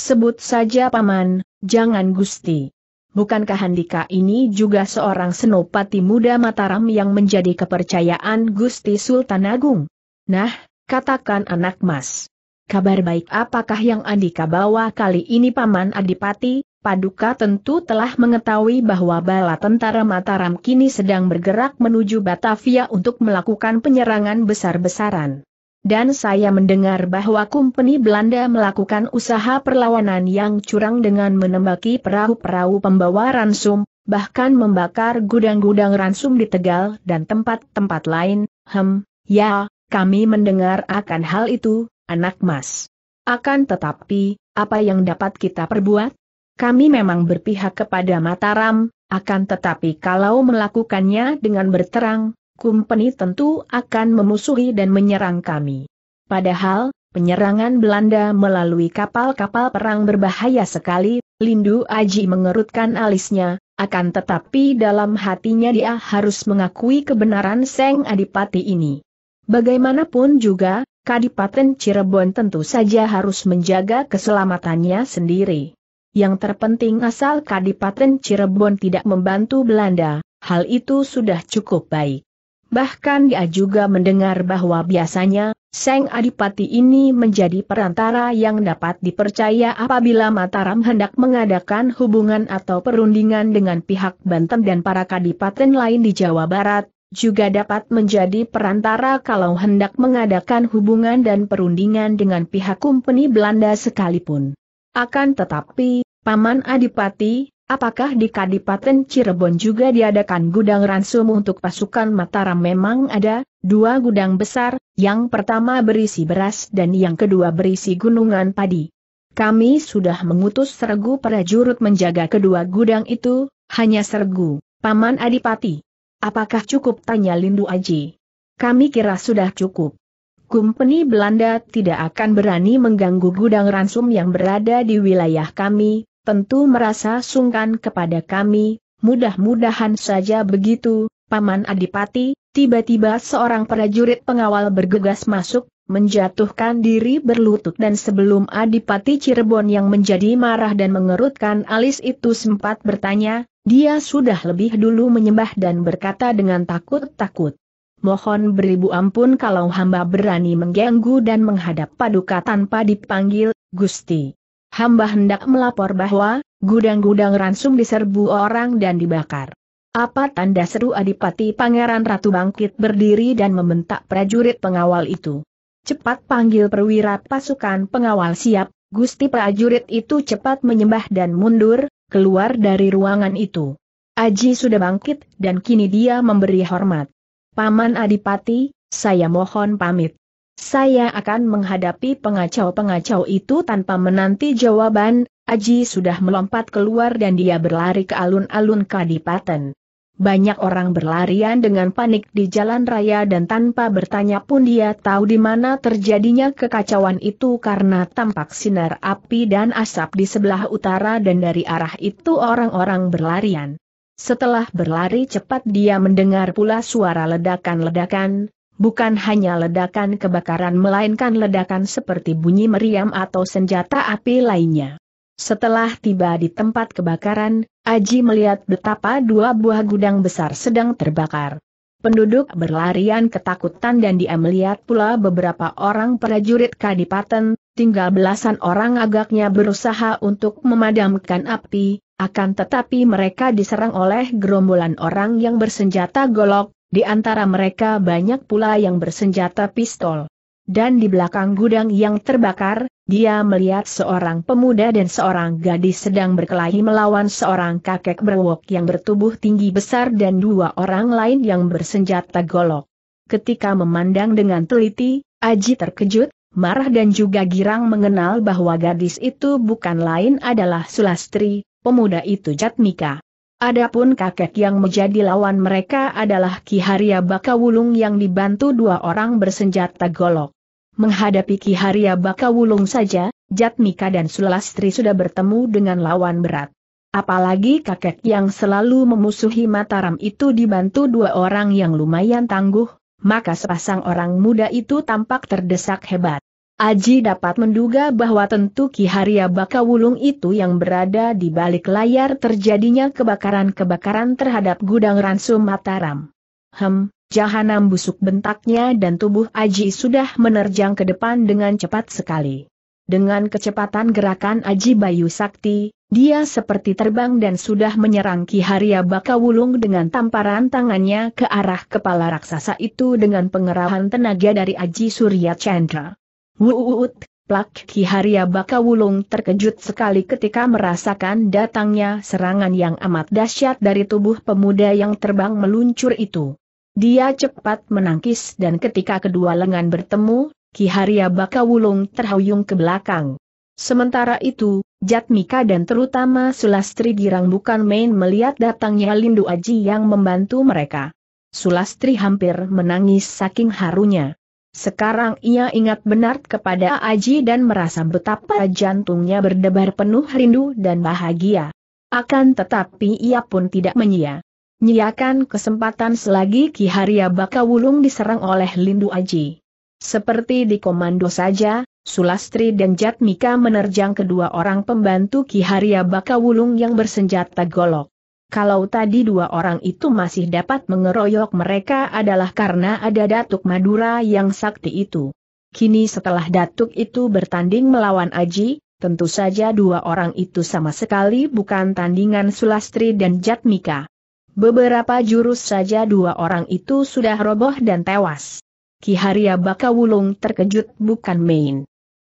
Sebut saja paman, jangan Gusti. Bukankah Andika ini juga seorang senopati muda Mataram yang menjadi kepercayaan Gusti Sultan Agung? Nah, katakan anak mas. Kabar baik apakah yang Andika bawa kali ini Paman Adipati, Paduka tentu telah mengetahui bahwa bala tentara Mataram kini sedang bergerak menuju Batavia untuk melakukan penyerangan besar-besaran. Dan saya mendengar bahwa kumpeni Belanda melakukan usaha perlawanan yang curang dengan menembaki perahu-perahu pembawa ransum, bahkan membakar gudang-gudang ransum di Tegal dan tempat-tempat lain, hem, ya, kami mendengar akan hal itu, anak mas. Akan tetapi, apa yang dapat kita perbuat? Kami memang berpihak kepada Mataram, akan tetapi kalau melakukannya dengan berterang, kumpeni tentu akan memusuhi dan menyerang kami. Padahal, penyerangan Belanda melalui kapal-kapal perang berbahaya sekali, Lindu Aji mengerutkan alisnya, akan tetapi dalam hatinya dia harus mengakui kebenaran Seng Adipati ini. Bagaimanapun juga, Kadipaten Cirebon tentu saja harus menjaga keselamatannya sendiri. Yang terpenting asal Kadipaten Cirebon tidak membantu Belanda, hal itu sudah cukup baik. Bahkan dia juga mendengar bahwa biasanya, Seng Adipati ini menjadi perantara yang dapat dipercaya apabila Mataram hendak mengadakan hubungan atau perundingan dengan pihak Banten dan para kadipaten lain di Jawa Barat, juga dapat menjadi perantara kalau hendak mengadakan hubungan dan perundingan dengan pihak kumpeni Belanda sekalipun. Akan tetapi, Paman Adipati, apakah di Kadipaten Cirebon juga diadakan gudang ransum untuk pasukan Mataram memang ada, dua gudang besar, yang pertama berisi beras dan yang kedua berisi gunungan padi. Kami sudah mengutus sergu prajurit menjaga kedua gudang itu, hanya sergu, Paman Adipati. Apakah cukup tanya Lindu Aji? Kami kira sudah cukup. Kumpeni Belanda tidak akan berani mengganggu gudang ransum yang berada di wilayah kami, tentu merasa sungkan kepada kami, mudah-mudahan saja begitu, Paman Adipati, tiba-tiba seorang prajurit pengawal bergegas masuk, menjatuhkan diri berlutut dan sebelum Adipati Cirebon yang menjadi marah dan mengerutkan alis itu sempat bertanya, dia sudah lebih dulu menyembah dan berkata dengan takut-takut. Mohon beribu ampun kalau hamba berani mengganggu dan menghadap paduka tanpa dipanggil, Gusti. Hamba hendak melapor bahwa, gudang-gudang ransum diserbu orang dan dibakar. Apa tanda seru Adipati Pangeran Ratu bangkit berdiri dan membentak prajurit pengawal itu. Cepat panggil perwira pasukan pengawal siap, Gusti prajurit itu cepat menyembah dan mundur, keluar dari ruangan itu. Aji sudah bangkit dan kini dia memberi hormat. Paman Adipati, saya mohon pamit. Saya akan menghadapi pengacau-pengacau itu tanpa menanti jawaban, Aji sudah melompat keluar dan dia berlari ke alun-alun Kadipaten. Banyak orang berlarian dengan panik di jalan raya dan tanpa bertanya pun dia tahu di mana terjadinya kekacauan itu karena tampak sinar api dan asap di sebelah utara dan dari arah itu orang-orang berlarian. Setelah berlari cepat dia mendengar pula suara ledakan-ledakan, bukan hanya ledakan kebakaran melainkan ledakan seperti bunyi meriam atau senjata api lainnya. Setelah tiba di tempat kebakaran, Aji melihat betapa dua buah gudang besar sedang terbakar. Penduduk berlarian ketakutan dan dia melihat pula beberapa orang prajurit kadipaten, tinggal belasan orang agaknya berusaha untuk memadamkan api, akan tetapi mereka diserang oleh gerombolan orang yang bersenjata golok, di antara mereka banyak pula yang bersenjata pistol. Dan di belakang gudang yang terbakar, dia melihat seorang pemuda dan seorang gadis sedang berkelahi melawan seorang kakek berwok yang bertubuh tinggi besar dan dua orang lain yang bersenjata golok. Ketika memandang dengan teliti, Aji terkejut, marah dan juga girang mengenal bahwa gadis itu bukan lain adalah Sulastri, pemuda itu Jatmika. Adapun kakek yang menjadi lawan mereka adalah Ki Haria Bakawulung yang dibantu dua orang bersenjata golok. Menghadapi Ki Haria Bakawulung saja, Jatmika dan Sulastri sudah bertemu dengan lawan berat. Apalagi kakek yang selalu memusuhi Mataram itu dibantu dua orang yang lumayan tangguh, maka sepasang orang muda itu tampak terdesak hebat. Aji dapat menduga bahwa tentu Ki Haria Bakawulung itu yang berada di balik layar terjadinya kebakaran-kebakaran terhadap gudang ransum Mataram. Hem, Jahanam busuk bentaknya dan tubuh Aji sudah menerjang ke depan dengan cepat sekali. Dengan kecepatan gerakan Aji Bayu Sakti, dia seperti terbang dan sudah menyerang Ki Haria Bakawulung dengan tamparan tangannya ke arah kepala raksasa itu dengan pengerahan tenaga dari Aji Surya Chandra. Wuut, plak Ki Haria Bakawulung terkejut sekali ketika merasakan datangnya serangan yang amat dahsyat dari tubuh pemuda yang terbang meluncur itu. Dia cepat menangkis dan ketika kedua lengan bertemu, Ki Kiharia Bakawulung terhuyung ke belakang. Sementara itu, Jatmika dan terutama Sulastri Girang bukan main melihat datangnya Lindu Aji yang membantu mereka. Sulastri hampir menangis saking harunya. Sekarang ia ingat benar kepada Aji dan merasa betapa jantungnya berdebar penuh rindu dan bahagia. Akan tetapi ia pun tidak menyia nyiakan kesempatan selagi Ki Haria Bakawulung diserang oleh Lindu Aji. Seperti di komando saja, Sulastri dan Jatmika menerjang kedua orang pembantu Ki Haria Bakawulung yang bersenjata golok. Kalau tadi dua orang itu masih dapat mengeroyok mereka adalah karena ada Datuk Madura yang sakti itu. Kini setelah Datuk itu bertanding melawan Aji, tentu saja dua orang itu sama sekali bukan tandingan Sulastri dan Jatmika. Beberapa jurus saja dua orang itu sudah roboh dan tewas. Ki Haria Bakawulung terkejut bukan main.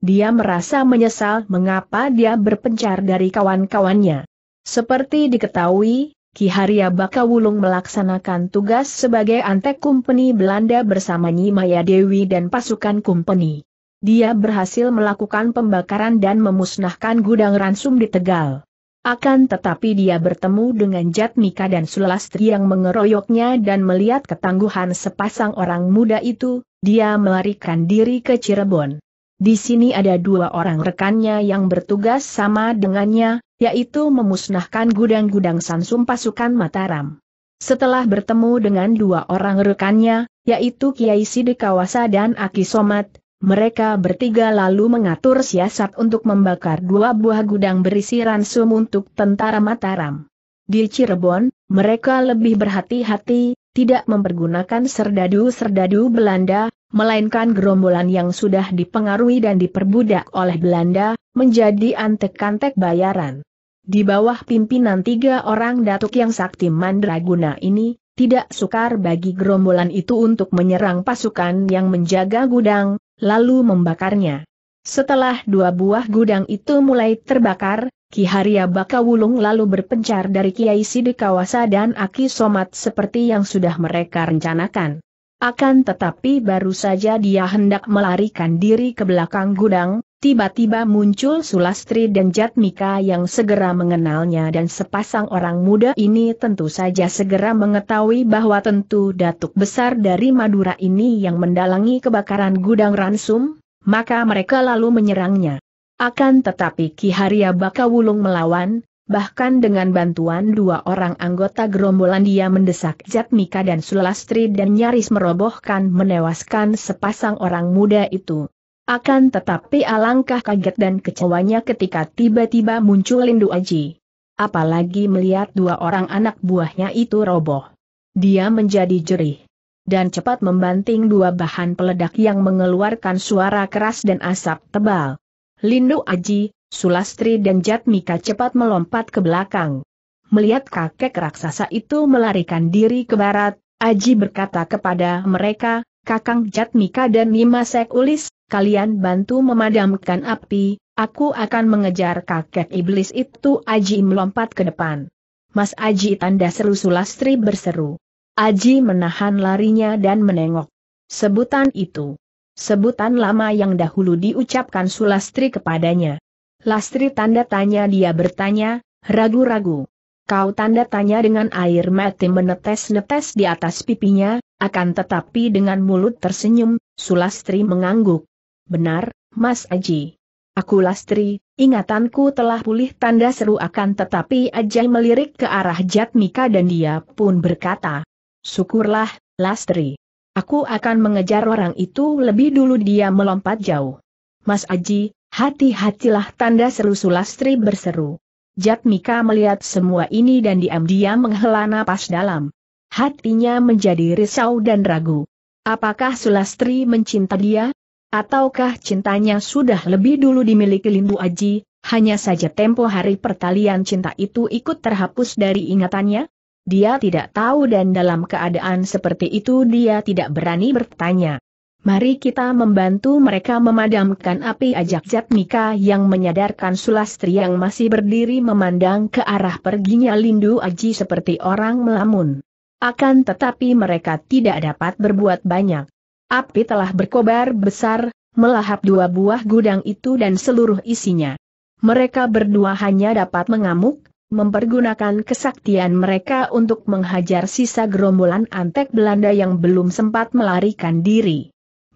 Dia merasa menyesal mengapa dia berpencar dari kawan-kawannya. Seperti diketahui, Ki Haria Bakawulung melaksanakan tugas sebagai antek kumpeni Belanda bersama Nyi Maya Dewi dan pasukan kumpeni. Dia berhasil melakukan pembakaran dan memusnahkan gudang ransum di Tegal. Akan tetapi dia bertemu dengan Jatmika dan Sulastri yang mengeroyoknya dan melihat ketangguhan sepasang orang muda itu, dia melarikan diri ke Cirebon. Di sini ada dua orang rekannya yang bertugas sama dengannya, yaitu memusnahkan gudang-gudang Sansum pasukan Mataram. Setelah bertemu dengan dua orang rekannya, yaitu Kiai Sidikawasa dan Aki Somat, mereka bertiga lalu mengatur siasat untuk membakar dua buah gudang berisi ransum untuk tentara Mataram. Di Cirebon, mereka lebih berhati-hati, tidak mempergunakan serdadu-serdadu Belanda, melainkan gerombolan yang sudah dipengaruhi dan diperbudak oleh Belanda, menjadi antek-antek bayaran. Di bawah pimpinan tiga orang datuk yang sakti mandraguna ini, tidak sukar bagi gerombolan itu untuk menyerang pasukan yang menjaga gudang, lalu membakarnya. Setelah dua buah gudang itu mulai terbakar, Ki Haria Bakawulung lalu berpencar dari Kiai Sidikawasa dan Aki Somat seperti yang sudah mereka rencanakan. Akan tetapi baru saja dia hendak melarikan diri ke belakang gudang, Tiba-tiba muncul Sulastri dan Jatmika yang segera mengenalnya dan sepasang orang muda ini tentu saja segera mengetahui bahwa tentu datuk besar dari Madura ini yang mendalangi kebakaran gudang ransum, maka mereka lalu menyerangnya. Akan tetapi Ki Haria Bakawulung melawan, bahkan dengan bantuan dua orang anggota gerombolan dia mendesak Jatmika dan Sulastri dan nyaris merobohkan menewaskan sepasang orang muda itu. Akan tetapi alangkah kaget dan kecewanya ketika tiba-tiba muncul Lindu Aji. Apalagi melihat dua orang anak buahnya itu roboh. Dia menjadi jerih. Dan cepat membanting dua bahan peledak yang mengeluarkan suara keras dan asap tebal. Lindu Aji, Sulastri dan Jatmika cepat melompat ke belakang. Melihat kakek raksasa itu melarikan diri ke barat, Aji berkata kepada mereka, Kakang Jatmika dan Nimasek Ulis, kalian bantu memadamkan api, aku akan mengejar kakek iblis itu Aji melompat ke depan. Mas Aji tanda seru Sulastri berseru. Aji menahan larinya dan menengok. Sebutan itu. Sebutan lama yang dahulu diucapkan Sulastri kepadanya. Lastri tanda tanya dia bertanya, ragu-ragu. Kau tanda tanya dengan air mati menetes-netes di atas pipinya, akan tetapi dengan mulut tersenyum, Sulastri mengangguk. Benar, Mas Aji. Aku Lastri, ingatanku telah pulih tanda seru akan tetapi Ajay melirik ke arah Jatmika dan dia pun berkata. Syukurlah, Lastri. Aku akan mengejar orang itu lebih dulu dia melompat jauh. Mas Aji, hati-hatilah tanda seru Sulastri berseru. Jatmika melihat semua ini dan diam-diam menghela napas dalam. Hatinya menjadi risau dan ragu. Apakah Sulastri mencinta dia? Ataukah cintanya sudah lebih dulu dimiliki Lindu Aji, hanya saja tempo hari pertalian cinta itu ikut terhapus dari ingatannya? Dia tidak tahu dan dalam keadaan seperti itu dia tidak berani bertanya. Mari kita membantu mereka memadamkan api ajak Jatmika yang menyadarkan Sulastri yang masih berdiri memandang ke arah perginya Lindu Aji seperti orang melamun. Akan tetapi mereka tidak dapat berbuat banyak. Api telah berkobar besar, melahap dua buah gudang itu dan seluruh isinya. Mereka berdua hanya dapat mengamuk, mempergunakan kesaktian mereka untuk menghajar sisa gerombolan antek Belanda yang belum sempat melarikan diri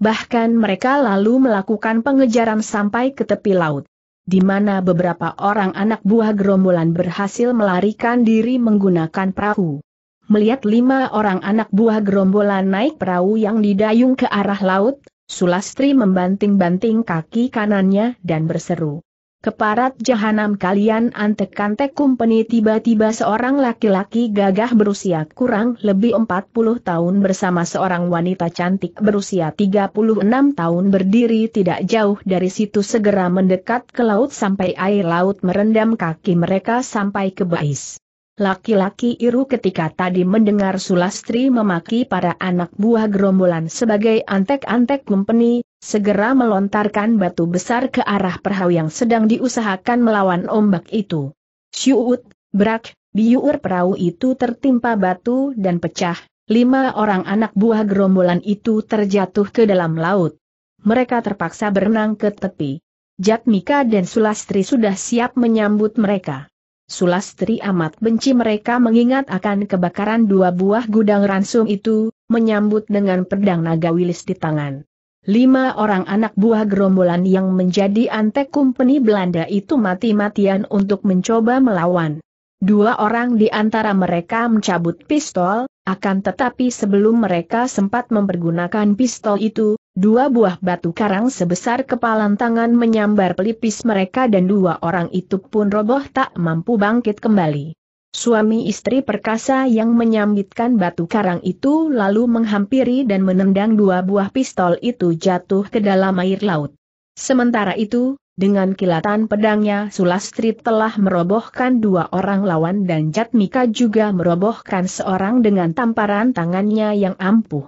bahkan mereka lalu melakukan pengejaran sampai ke tepi laut. Di mana beberapa orang anak buah gerombolan berhasil melarikan diri menggunakan perahu. Melihat lima orang anak buah gerombolan naik perahu yang didayung ke arah laut, Sulastri membanting-banting kaki kanannya dan berseru. Keparat jahanam kalian antek-antek kumpeni tiba-tiba seorang laki-laki gagah berusia kurang lebih 40 tahun bersama seorang wanita cantik berusia 36 tahun berdiri tidak jauh dari situ segera mendekat ke laut sampai air laut merendam kaki mereka sampai ke bais. Laki-laki Iru ketika tadi mendengar Sulastri memaki para anak buah gerombolan sebagai antek-antek kumpeni, segera melontarkan batu besar ke arah perahu yang sedang diusahakan melawan ombak itu. Syuut, berak, biur perahu itu tertimpa batu dan pecah, lima orang anak buah gerombolan itu terjatuh ke dalam laut. Mereka terpaksa berenang ke tepi. Jatmika dan Sulastri sudah siap menyambut mereka. Sulastri amat benci mereka mengingat akan kebakaran dua buah gudang ransum itu, menyambut dengan pedang naga wilis di tangan. Lima orang anak buah gerombolan yang menjadi antek kumpeni Belanda itu mati-matian untuk mencoba melawan. Dua orang di antara mereka mencabut pistol, akan tetapi sebelum mereka sempat mempergunakan pistol itu, dua buah batu karang sebesar kepalan tangan menyambar pelipis mereka dan dua orang itu pun roboh tak mampu bangkit kembali. Suami istri perkasa yang menyambitkan batu karang itu lalu menghampiri dan menendang dua buah pistol itu jatuh ke dalam air laut. Sementara itu, dengan kilatan pedangnya Sulastri telah merobohkan dua orang lawan dan Jatmika juga merobohkan seorang dengan tamparan tangannya yang ampuh.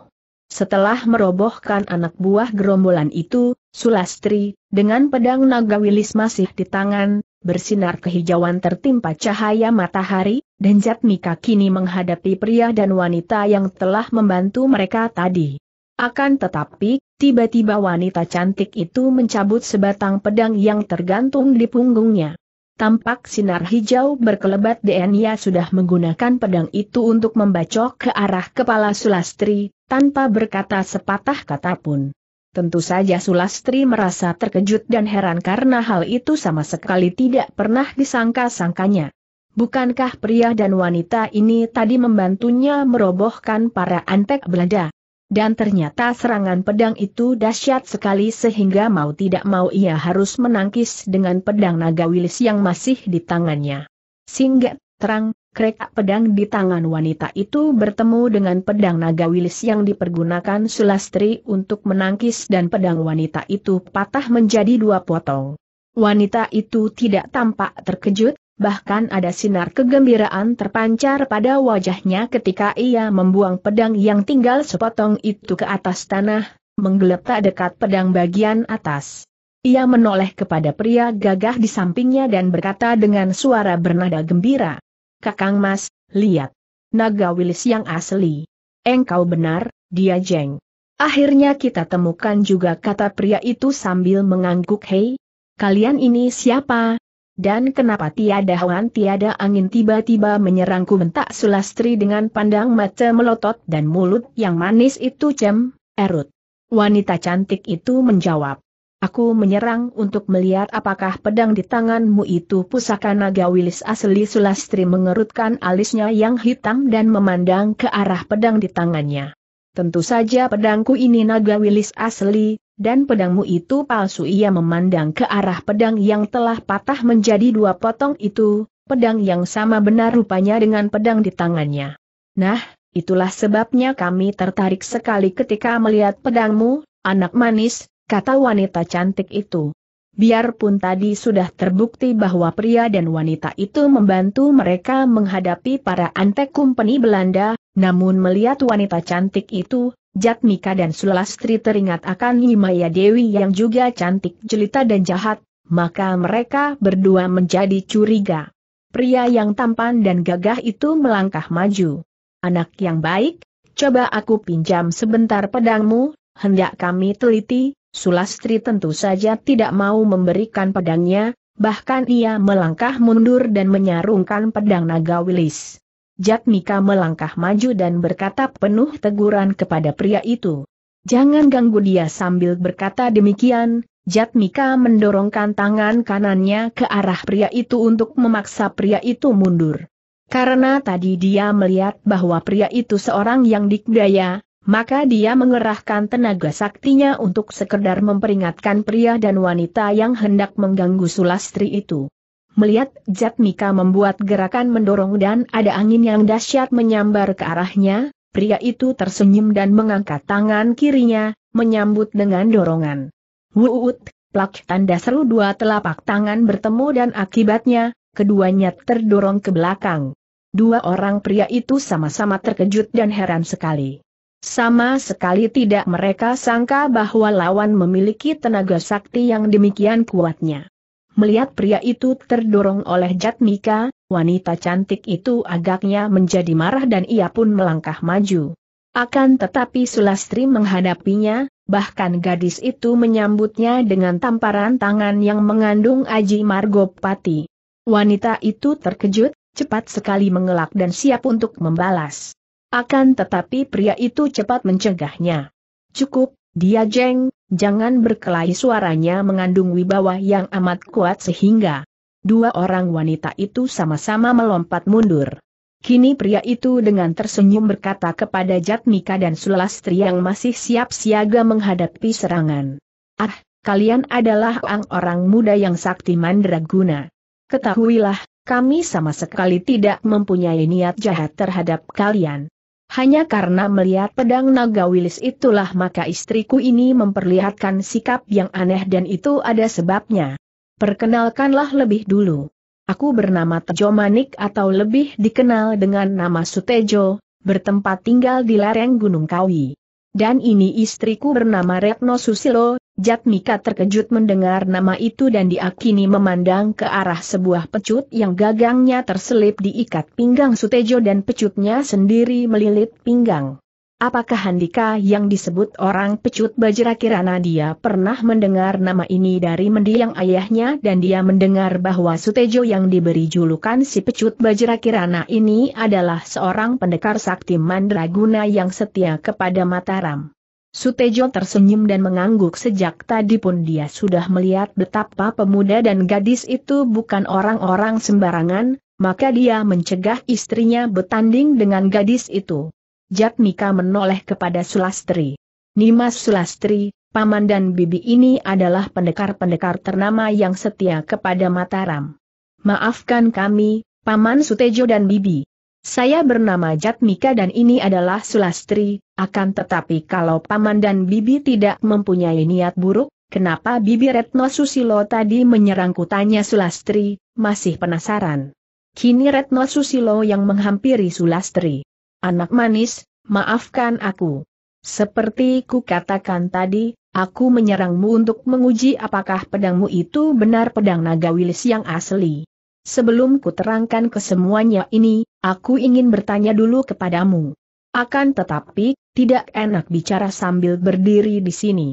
Setelah merobohkan anak buah gerombolan itu, Sulastri, dengan pedang naga Wilis masih di tangan, bersinar kehijauan tertimpa cahaya matahari, dan Jatmika kini menghadapi pria dan wanita yang telah membantu mereka tadi. Akan tetapi, tiba-tiba wanita cantik itu mencabut sebatang pedang yang tergantung di punggungnya. Tampak sinar hijau berkelebat ia sudah menggunakan pedang itu untuk membacok ke arah kepala Sulastri, tanpa berkata sepatah kata pun. Tentu saja Sulastri merasa terkejut dan heran karena hal itu sama sekali tidak pernah disangka-sangkanya. Bukankah pria dan wanita ini tadi membantunya merobohkan para antek Belanda? Dan ternyata serangan pedang itu dahsyat sekali sehingga mau tidak mau ia harus menangkis dengan pedang naga wilis yang masih di tangannya. Singgah, terang, kerekak pedang di tangan wanita itu bertemu dengan pedang naga wilis yang dipergunakan Sulastri untuk menangkis dan pedang wanita itu patah menjadi dua potong. Wanita itu tidak tampak terkejut, bahkan ada sinar kegembiraan terpancar pada wajahnya ketika ia membuang pedang yang tinggal sepotong itu ke atas tanah, menggeletak dekat pedang bagian atas. Ia menoleh kepada pria gagah di sampingnya dan berkata dengan suara bernada gembira, Kakang Mas, lihat. Naga Wilis yang asli. Engkau benar, dia jeng. Akhirnya kita temukan juga kata pria itu sambil mengangguk hei, kalian ini siapa? Dan kenapa tiada hewan tiada angin tiba-tiba menyerangku mentak sulastri dengan pandang mata melotot dan mulut yang manis itu cem, erut. Wanita cantik itu menjawab. Aku menyerang untuk melihat apakah pedang di tanganmu itu pusaka naga wilis asli Sulastri mengerutkan alisnya yang hitam dan memandang ke arah pedang di tangannya. Tentu saja pedangku ini naga wilis asli, dan pedangmu itu palsu ia memandang ke arah pedang yang telah patah menjadi dua potong itu, pedang yang sama benar rupanya dengan pedang di tangannya. Nah, itulah sebabnya kami tertarik sekali ketika melihat pedangmu, anak manis, kata wanita cantik itu. Biarpun tadi sudah terbukti bahwa pria dan wanita itu membantu mereka menghadapi para antek kumpeni Belanda, namun melihat wanita cantik itu, Jatmika dan Sulastri teringat akan Himaya Dewi yang juga cantik jelita dan jahat, maka mereka berdua menjadi curiga. Pria yang tampan dan gagah itu melangkah maju. Anak yang baik, coba aku pinjam sebentar pedangmu, hendak kami teliti, Sulastri tentu saja tidak mau memberikan pedangnya, bahkan ia melangkah mundur dan menyarungkan pedang naga wilis. Jatmika melangkah maju dan berkata penuh teguran kepada pria itu. Jangan ganggu dia sambil berkata demikian, Jatmika mendorongkan tangan kanannya ke arah pria itu untuk memaksa pria itu mundur. Karena tadi dia melihat bahwa pria itu seorang yang dikdaya, maka dia mengerahkan tenaga saktinya untuk sekedar memperingatkan pria dan wanita yang hendak mengganggu sulastri itu. Melihat Jatmika membuat gerakan mendorong dan ada angin yang dahsyat menyambar ke arahnya, pria itu tersenyum dan mengangkat tangan kirinya, menyambut dengan dorongan. Wuut, plak tanda seru dua telapak tangan bertemu dan akibatnya, keduanya terdorong ke belakang. Dua orang pria itu sama-sama terkejut dan heran sekali. Sama sekali tidak mereka sangka bahwa lawan memiliki tenaga sakti yang demikian kuatnya. Melihat pria itu terdorong oleh Jatmika, wanita cantik itu agaknya menjadi marah dan ia pun melangkah maju. Akan tetapi Sulastri menghadapinya, bahkan gadis itu menyambutnya dengan tamparan tangan yang mengandung aji margopati. Wanita itu terkejut, cepat sekali mengelak dan siap untuk membalas. Akan tetapi pria itu cepat mencegahnya. Cukup, dia jeng, jangan berkelahi suaranya mengandung wibawa yang amat kuat sehingga dua orang wanita itu sama-sama melompat mundur. Kini pria itu dengan tersenyum berkata kepada Jatmika dan Sulastri yang masih siap siaga menghadapi serangan. Ah, kalian adalah orang-orang muda yang sakti mandraguna. Ketahuilah, kami sama sekali tidak mempunyai niat jahat terhadap kalian. Hanya karena melihat pedang naga wilis itulah maka istriku ini memperlihatkan sikap yang aneh dan itu ada sebabnya. Perkenalkanlah lebih dulu. Aku bernama Tejo Manik atau lebih dikenal dengan nama Sutejo, bertempat tinggal di lereng Gunung Kawi. Dan ini istriku bernama Retno Susilo, Jatmika terkejut mendengar nama itu dan diakini memandang ke arah sebuah pecut yang gagangnya terselip diikat pinggang Sutejo dan pecutnya sendiri melilit pinggang. Apakah Handika yang disebut orang pecut bajra kirana dia pernah mendengar nama ini dari mendiang ayahnya dan dia mendengar bahwa Sutejo yang diberi julukan si pecut bajra kirana ini adalah seorang pendekar sakti mandraguna yang setia kepada Mataram. Sutejo tersenyum dan mengangguk sejak tadi pun dia sudah melihat betapa pemuda dan gadis itu bukan orang-orang sembarangan, maka dia mencegah istrinya bertanding dengan gadis itu. Jatmika menoleh kepada Sulastri. Nimas Sulastri, paman dan bibi ini adalah pendekar-pendekar ternama yang setia kepada Mataram. Maafkan kami, Paman Sutejo dan Bibi. Saya bernama Jatmika dan ini adalah Sulastri, akan tetapi kalau Paman dan Bibi tidak mempunyai niat buruk, kenapa Bibi Retno Susilo tadi menyerangku tanya Sulastri, masih penasaran. Kini Retno Susilo yang menghampiri Sulastri anak manis, maafkan aku. Seperti ku katakan tadi, aku menyerangmu untuk menguji apakah pedangmu itu benar pedang naga wilis yang asli. Sebelum ku terangkan kesemuanya ini, aku ingin bertanya dulu kepadamu. Akan tetapi, tidak enak bicara sambil berdiri di sini.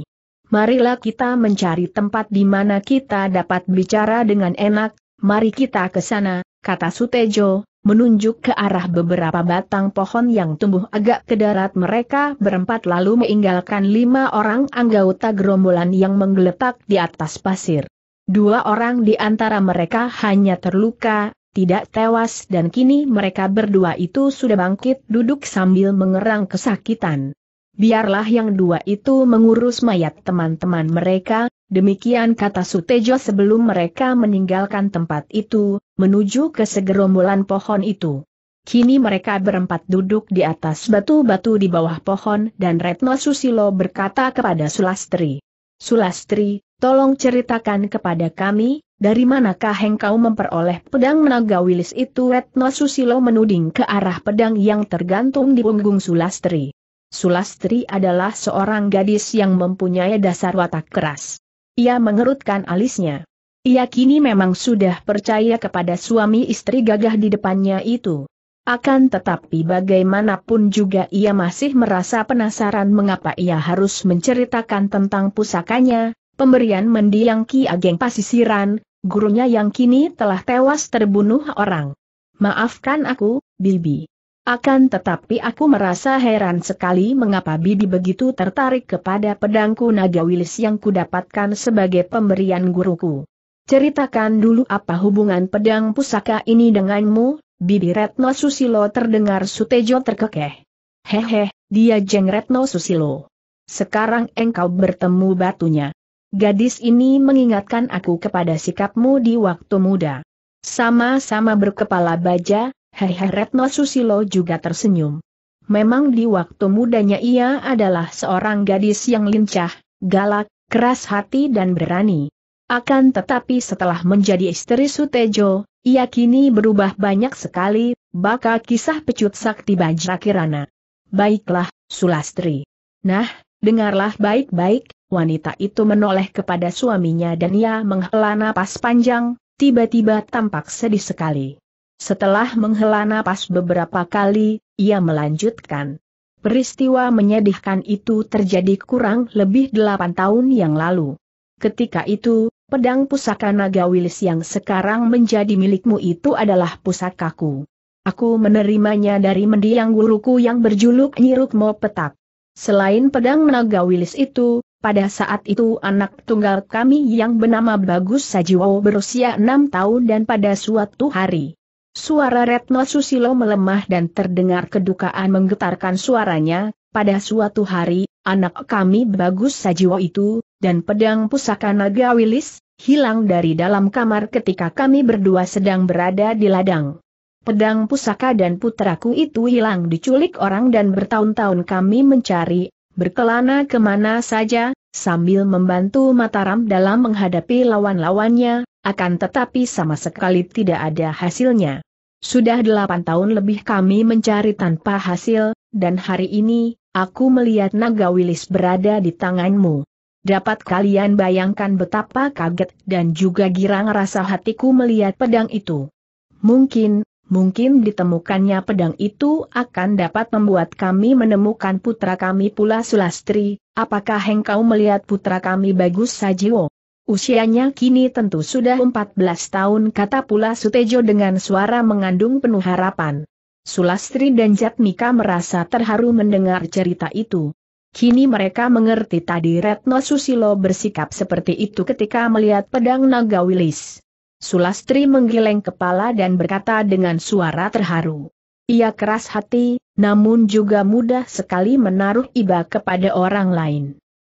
Marilah kita mencari tempat di mana kita dapat bicara dengan enak, mari kita ke sana, kata Sutejo, menunjuk ke arah beberapa batang pohon yang tumbuh agak ke darat mereka berempat lalu meninggalkan lima orang anggota gerombolan yang menggeletak di atas pasir. Dua orang di antara mereka hanya terluka, tidak tewas dan kini mereka berdua itu sudah bangkit duduk sambil mengerang kesakitan. Biarlah yang dua itu mengurus mayat teman-teman mereka, Demikian kata Sutejo sebelum mereka meninggalkan tempat itu, menuju ke segerombolan pohon itu. Kini mereka berempat duduk di atas batu-batu di bawah pohon dan Retno Susilo berkata kepada Sulastri. Sulastri, tolong ceritakan kepada kami, dari manakah engkau memperoleh pedang naga wilis itu Retno Susilo menuding ke arah pedang yang tergantung di punggung Sulastri. Sulastri adalah seorang gadis yang mempunyai dasar watak keras. Ia mengerutkan alisnya. Ia kini memang sudah percaya kepada suami istri gagah di depannya itu. Akan tetapi bagaimanapun juga ia masih merasa penasaran mengapa ia harus menceritakan tentang pusakanya, pemberian mendiang Ki Ageng Pasisiran, gurunya yang kini telah tewas terbunuh orang. Maafkan aku, Bibi. Akan tetapi aku merasa heran sekali mengapa Bibi begitu tertarik kepada pedangku naga wilis yang kudapatkan sebagai pemberian guruku. Ceritakan dulu apa hubungan pedang pusaka ini denganmu, Bibi Retno Susilo terdengar Sutejo terkekeh. Hehe, dia jeng Retno Susilo. Sekarang engkau bertemu batunya. Gadis ini mengingatkan aku kepada sikapmu di waktu muda. Sama-sama berkepala baja, Hei Retno Susilo juga tersenyum. Memang di waktu mudanya ia adalah seorang gadis yang lincah, galak, keras hati dan berani. Akan tetapi setelah menjadi istri Sutejo, ia kini berubah banyak sekali, baka kisah pecut sakti Bajrakirana. Baiklah, Sulastri. Nah, dengarlah baik-baik, wanita itu menoleh kepada suaminya dan ia menghela napas panjang, tiba-tiba tampak sedih sekali. Setelah menghela napas beberapa kali, ia melanjutkan. Peristiwa menyedihkan itu terjadi kurang lebih delapan tahun yang lalu. Ketika itu, pedang pusaka naga wilis yang sekarang menjadi milikmu itu adalah pusakaku. Aku menerimanya dari mendiang guruku yang berjuluk Nyirukmo Petak. Selain pedang naga wilis itu, pada saat itu anak tunggal kami yang bernama Bagus Sajiwo berusia enam tahun dan pada suatu hari, Suara Retno Susilo melemah dan terdengar kedukaan menggetarkan suaranya, pada suatu hari, anak kami bagus sajiwo itu, dan pedang pusaka naga wilis, hilang dari dalam kamar ketika kami berdua sedang berada di ladang. Pedang pusaka dan putraku itu hilang diculik orang dan bertahun-tahun kami mencari, berkelana kemana saja, sambil membantu Mataram dalam menghadapi lawan-lawannya, akan tetapi sama sekali tidak ada hasilnya. Sudah delapan tahun lebih kami mencari tanpa hasil, dan hari ini, aku melihat naga wilis berada di tanganmu. Dapat kalian bayangkan betapa kaget dan juga girang rasa hatiku melihat pedang itu. Mungkin, mungkin ditemukannya pedang itu akan dapat membuat kami menemukan putra kami pula Sulastri, apakah engkau melihat putra kami bagus Sajiwo? Usianya kini tentu sudah 14 tahun kata pula Sutejo dengan suara mengandung penuh harapan. Sulastri dan Jatmika merasa terharu mendengar cerita itu. Kini mereka mengerti tadi Retno Susilo bersikap seperti itu ketika melihat pedang naga wilis. Sulastri menggeleng kepala dan berkata dengan suara terharu. Ia keras hati, namun juga mudah sekali menaruh iba kepada orang lain.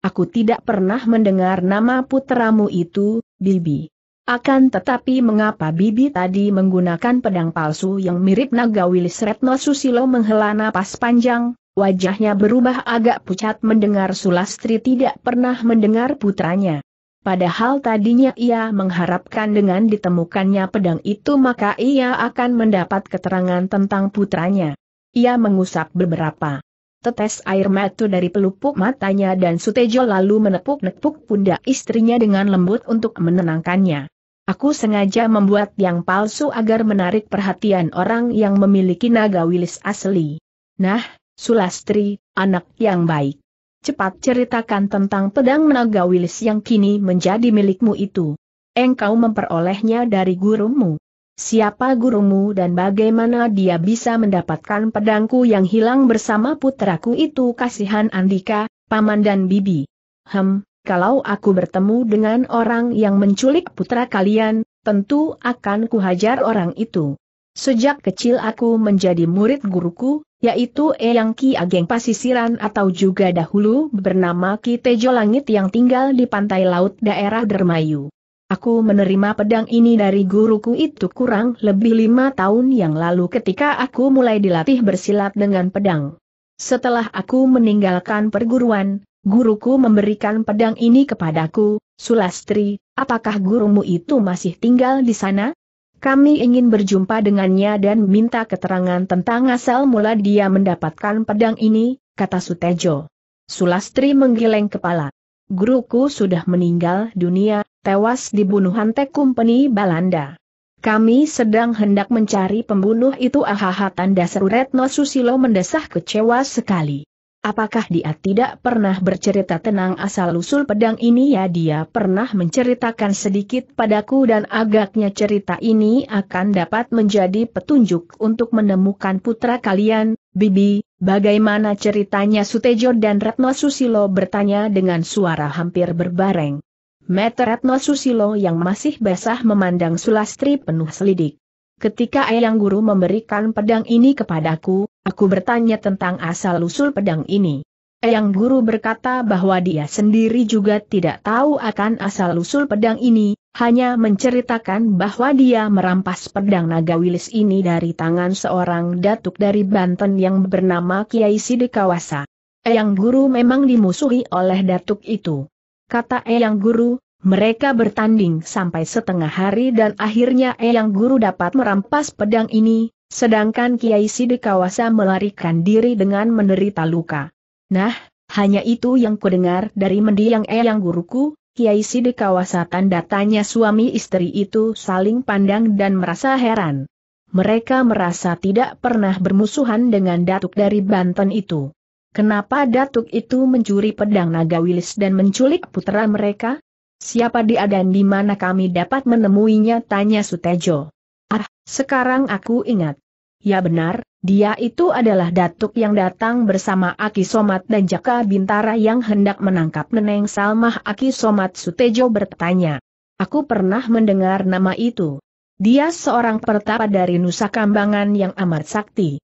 Aku tidak pernah mendengar nama putramu itu, Bibi. Akan tetapi mengapa Bibi tadi menggunakan pedang palsu yang mirip naga Wilis Retno Susilo menghela napas panjang, wajahnya berubah agak pucat mendengar Sulastri tidak pernah mendengar putranya. Padahal tadinya ia mengharapkan dengan ditemukannya pedang itu maka ia akan mendapat keterangan tentang putranya. Ia mengusap beberapa tetes air mata dari pelupuk matanya dan Sutejo lalu menepuk-nepuk pundak istrinya dengan lembut untuk menenangkannya. Aku sengaja membuat yang palsu agar menarik perhatian orang yang memiliki naga wilis asli. Nah, Sulastri, anak yang baik. Cepat ceritakan tentang pedang naga wilis yang kini menjadi milikmu itu. Engkau memperolehnya dari gurumu. Siapa gurumu dan bagaimana dia bisa mendapatkan pedangku yang hilang bersama putraku itu kasihan Andika, paman dan bibi. Hem, kalau aku bertemu dengan orang yang menculik putra kalian, tentu akan kuhajar orang itu. Sejak kecil aku menjadi murid guruku, yaitu Eyang Ki Ageng Pasisiran atau juga dahulu bernama Ki Tejo Langit yang tinggal di pantai laut daerah Dermayu. Aku menerima pedang ini dari guruku itu kurang lebih lima tahun yang lalu ketika aku mulai dilatih bersilat dengan pedang. Setelah aku meninggalkan perguruan, guruku memberikan pedang ini kepadaku, Sulastri, apakah gurumu itu masih tinggal di sana? Kami ingin berjumpa dengannya dan minta keterangan tentang asal mula dia mendapatkan pedang ini, kata Sutejo. Sulastri menggeleng kepala. Guruku sudah meninggal dunia, tewas dibunuhan kumpeni Belanda. Kami sedang hendak mencari pembunuh itu ahaha tanda seru Retno Susilo mendesah kecewa sekali. Apakah dia tidak pernah bercerita tenang asal-usul pedang ini ya dia pernah menceritakan sedikit padaku dan agaknya cerita ini akan dapat menjadi petunjuk untuk menemukan putra kalian, Bibi, bagaimana ceritanya Sutejo dan Retno Susilo bertanya dengan suara hampir berbareng. Meteretno Susilo yang masih basah memandang Sulastri penuh selidik. Ketika Eyang Guru memberikan pedang ini kepadaku, aku bertanya tentang asal-usul pedang ini. Eyang Guru berkata bahwa dia sendiri juga tidak tahu akan asal-usul pedang ini, hanya menceritakan bahwa dia merampas pedang naga wilis ini dari tangan seorang datuk dari Banten yang bernama Kiai Sidikawasa. Eyang Guru memang dimusuhi oleh datuk itu. Kata Eyang Guru, mereka bertanding sampai setengah hari dan akhirnya Eyang Guru dapat merampas pedang ini, sedangkan Kiai Sidikawasa melarikan diri dengan menderita luka. Nah, hanya itu yang kudengar dari mendiang Eyang Guruku, Kiai Sidikawasa tanda tanya suami istri itu saling pandang dan merasa heran. Mereka merasa tidak pernah bermusuhan dengan datuk dari Banten itu. Kenapa Datuk itu mencuri pedang naga wilis dan menculik putera mereka? Siapa dia dan di mana kami dapat menemuinya? Tanya Sutejo. Ah, sekarang aku ingat. Ya benar, dia itu adalah datuk yang datang bersama Aki Somat dan Jaka Bintara yang hendak menangkap Neneng Salmah Aki Somat Sutejo bertanya. Aku pernah mendengar nama itu. Dia seorang pertapa dari Nusa Kambangan yang amat sakti.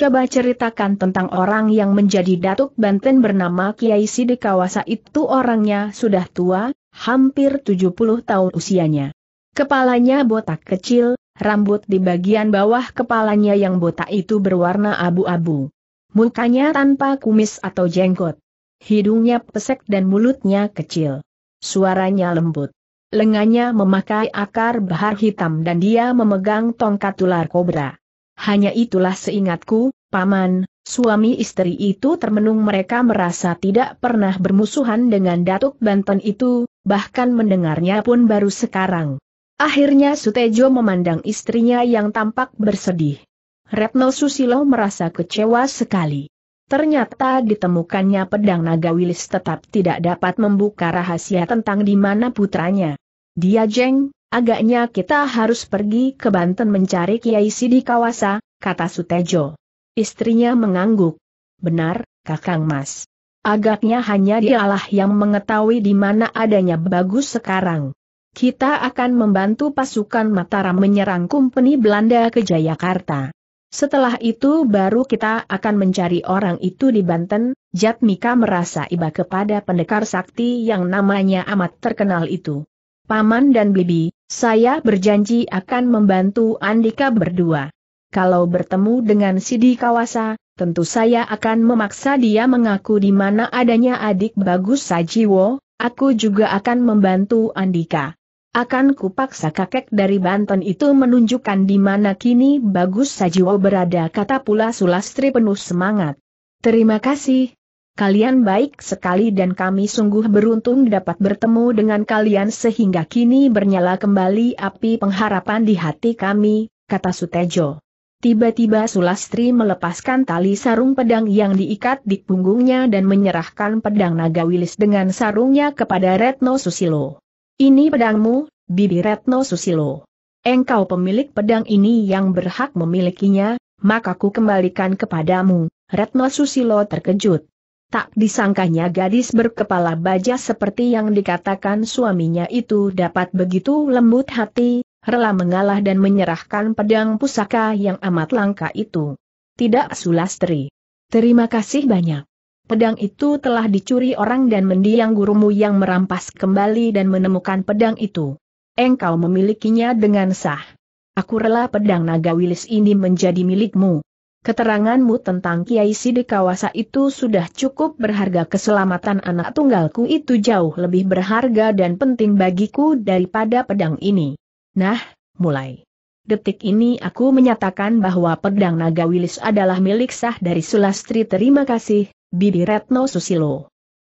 Coba ceritakan tentang orang yang menjadi Datuk Banten bernama Kiai Sidikawasa itu orangnya sudah tua, hampir 70 tahun usianya. Kepalanya botak kecil, rambut di bagian bawah kepalanya yang botak itu berwarna abu-abu. Mukanya tanpa kumis atau jenggot. Hidungnya pesek dan mulutnya kecil. Suaranya lembut. Lengannya memakai akar bahar hitam dan dia memegang tongkat ular kobra hanya itulah seingatku, Paman, suami istri itu termenung mereka merasa tidak pernah bermusuhan dengan Datuk Banten itu, bahkan mendengarnya pun baru sekarang. Akhirnya Sutejo memandang istrinya yang tampak bersedih. Retno Susilo merasa kecewa sekali. Ternyata ditemukannya pedang naga wilis tetap tidak dapat membuka rahasia tentang di mana putranya. Dia jeng, Agaknya kita harus pergi ke Banten mencari Kiai Sidi Kawasa, kata Sutejo. Istrinya mengangguk. Benar, Kakang Mas. Agaknya hanya dialah yang mengetahui di mana adanya bagus sekarang. Kita akan membantu pasukan Mataram menyerang Kumpeni Belanda ke Jayakarta. Setelah itu baru kita akan mencari orang itu di Banten, Jatmika merasa iba kepada pendekar sakti yang namanya amat terkenal itu. Paman dan Bibi, saya berjanji akan membantu Andika berdua. Kalau bertemu dengan Sidi Kawasa, tentu saya akan memaksa dia mengaku di mana adanya adik bagus Sajiwo, aku juga akan membantu Andika. Akan kupaksa kakek dari Banten itu menunjukkan di mana kini bagus Sajiwo berada kata pula Sulastri penuh semangat. Terima kasih, kalian baik sekali dan kami sungguh beruntung dapat bertemu dengan kalian sehingga kini bernyala kembali api pengharapan di hati kami, kata Sutejo. Tiba-tiba Sulastri melepaskan tali sarung pedang yang diikat di punggungnya dan menyerahkan pedang naga wilis dengan sarungnya kepada Retno Susilo. Ini pedangmu, Bibi Retno Susilo. Engkau pemilik pedang ini yang berhak memilikinya, maka ku kembalikan kepadamu. Retno Susilo terkejut. Tak disangkanya gadis berkepala baja seperti yang dikatakan suaminya itu dapat begitu lembut hati, rela mengalah dan menyerahkan pedang pusaka yang amat langka itu. Tidak sulastri. Terima kasih banyak. Pedang itu telah dicuri orang dan mendiang gurumu yang merampas kembali dan menemukan pedang itu. Engkau memilikinya dengan sah. Aku rela pedang naga wilis ini menjadi milikmu. Keteranganmu tentang Kiai Sidikawasa itu sudah cukup berharga keselamatan anak tunggalku itu jauh lebih berharga dan penting bagiku daripada pedang ini. Nah, mulai. Detik ini aku menyatakan bahwa pedang naga wilis adalah milik sah dari Sulastri terima kasih, Bibi Retno Susilo.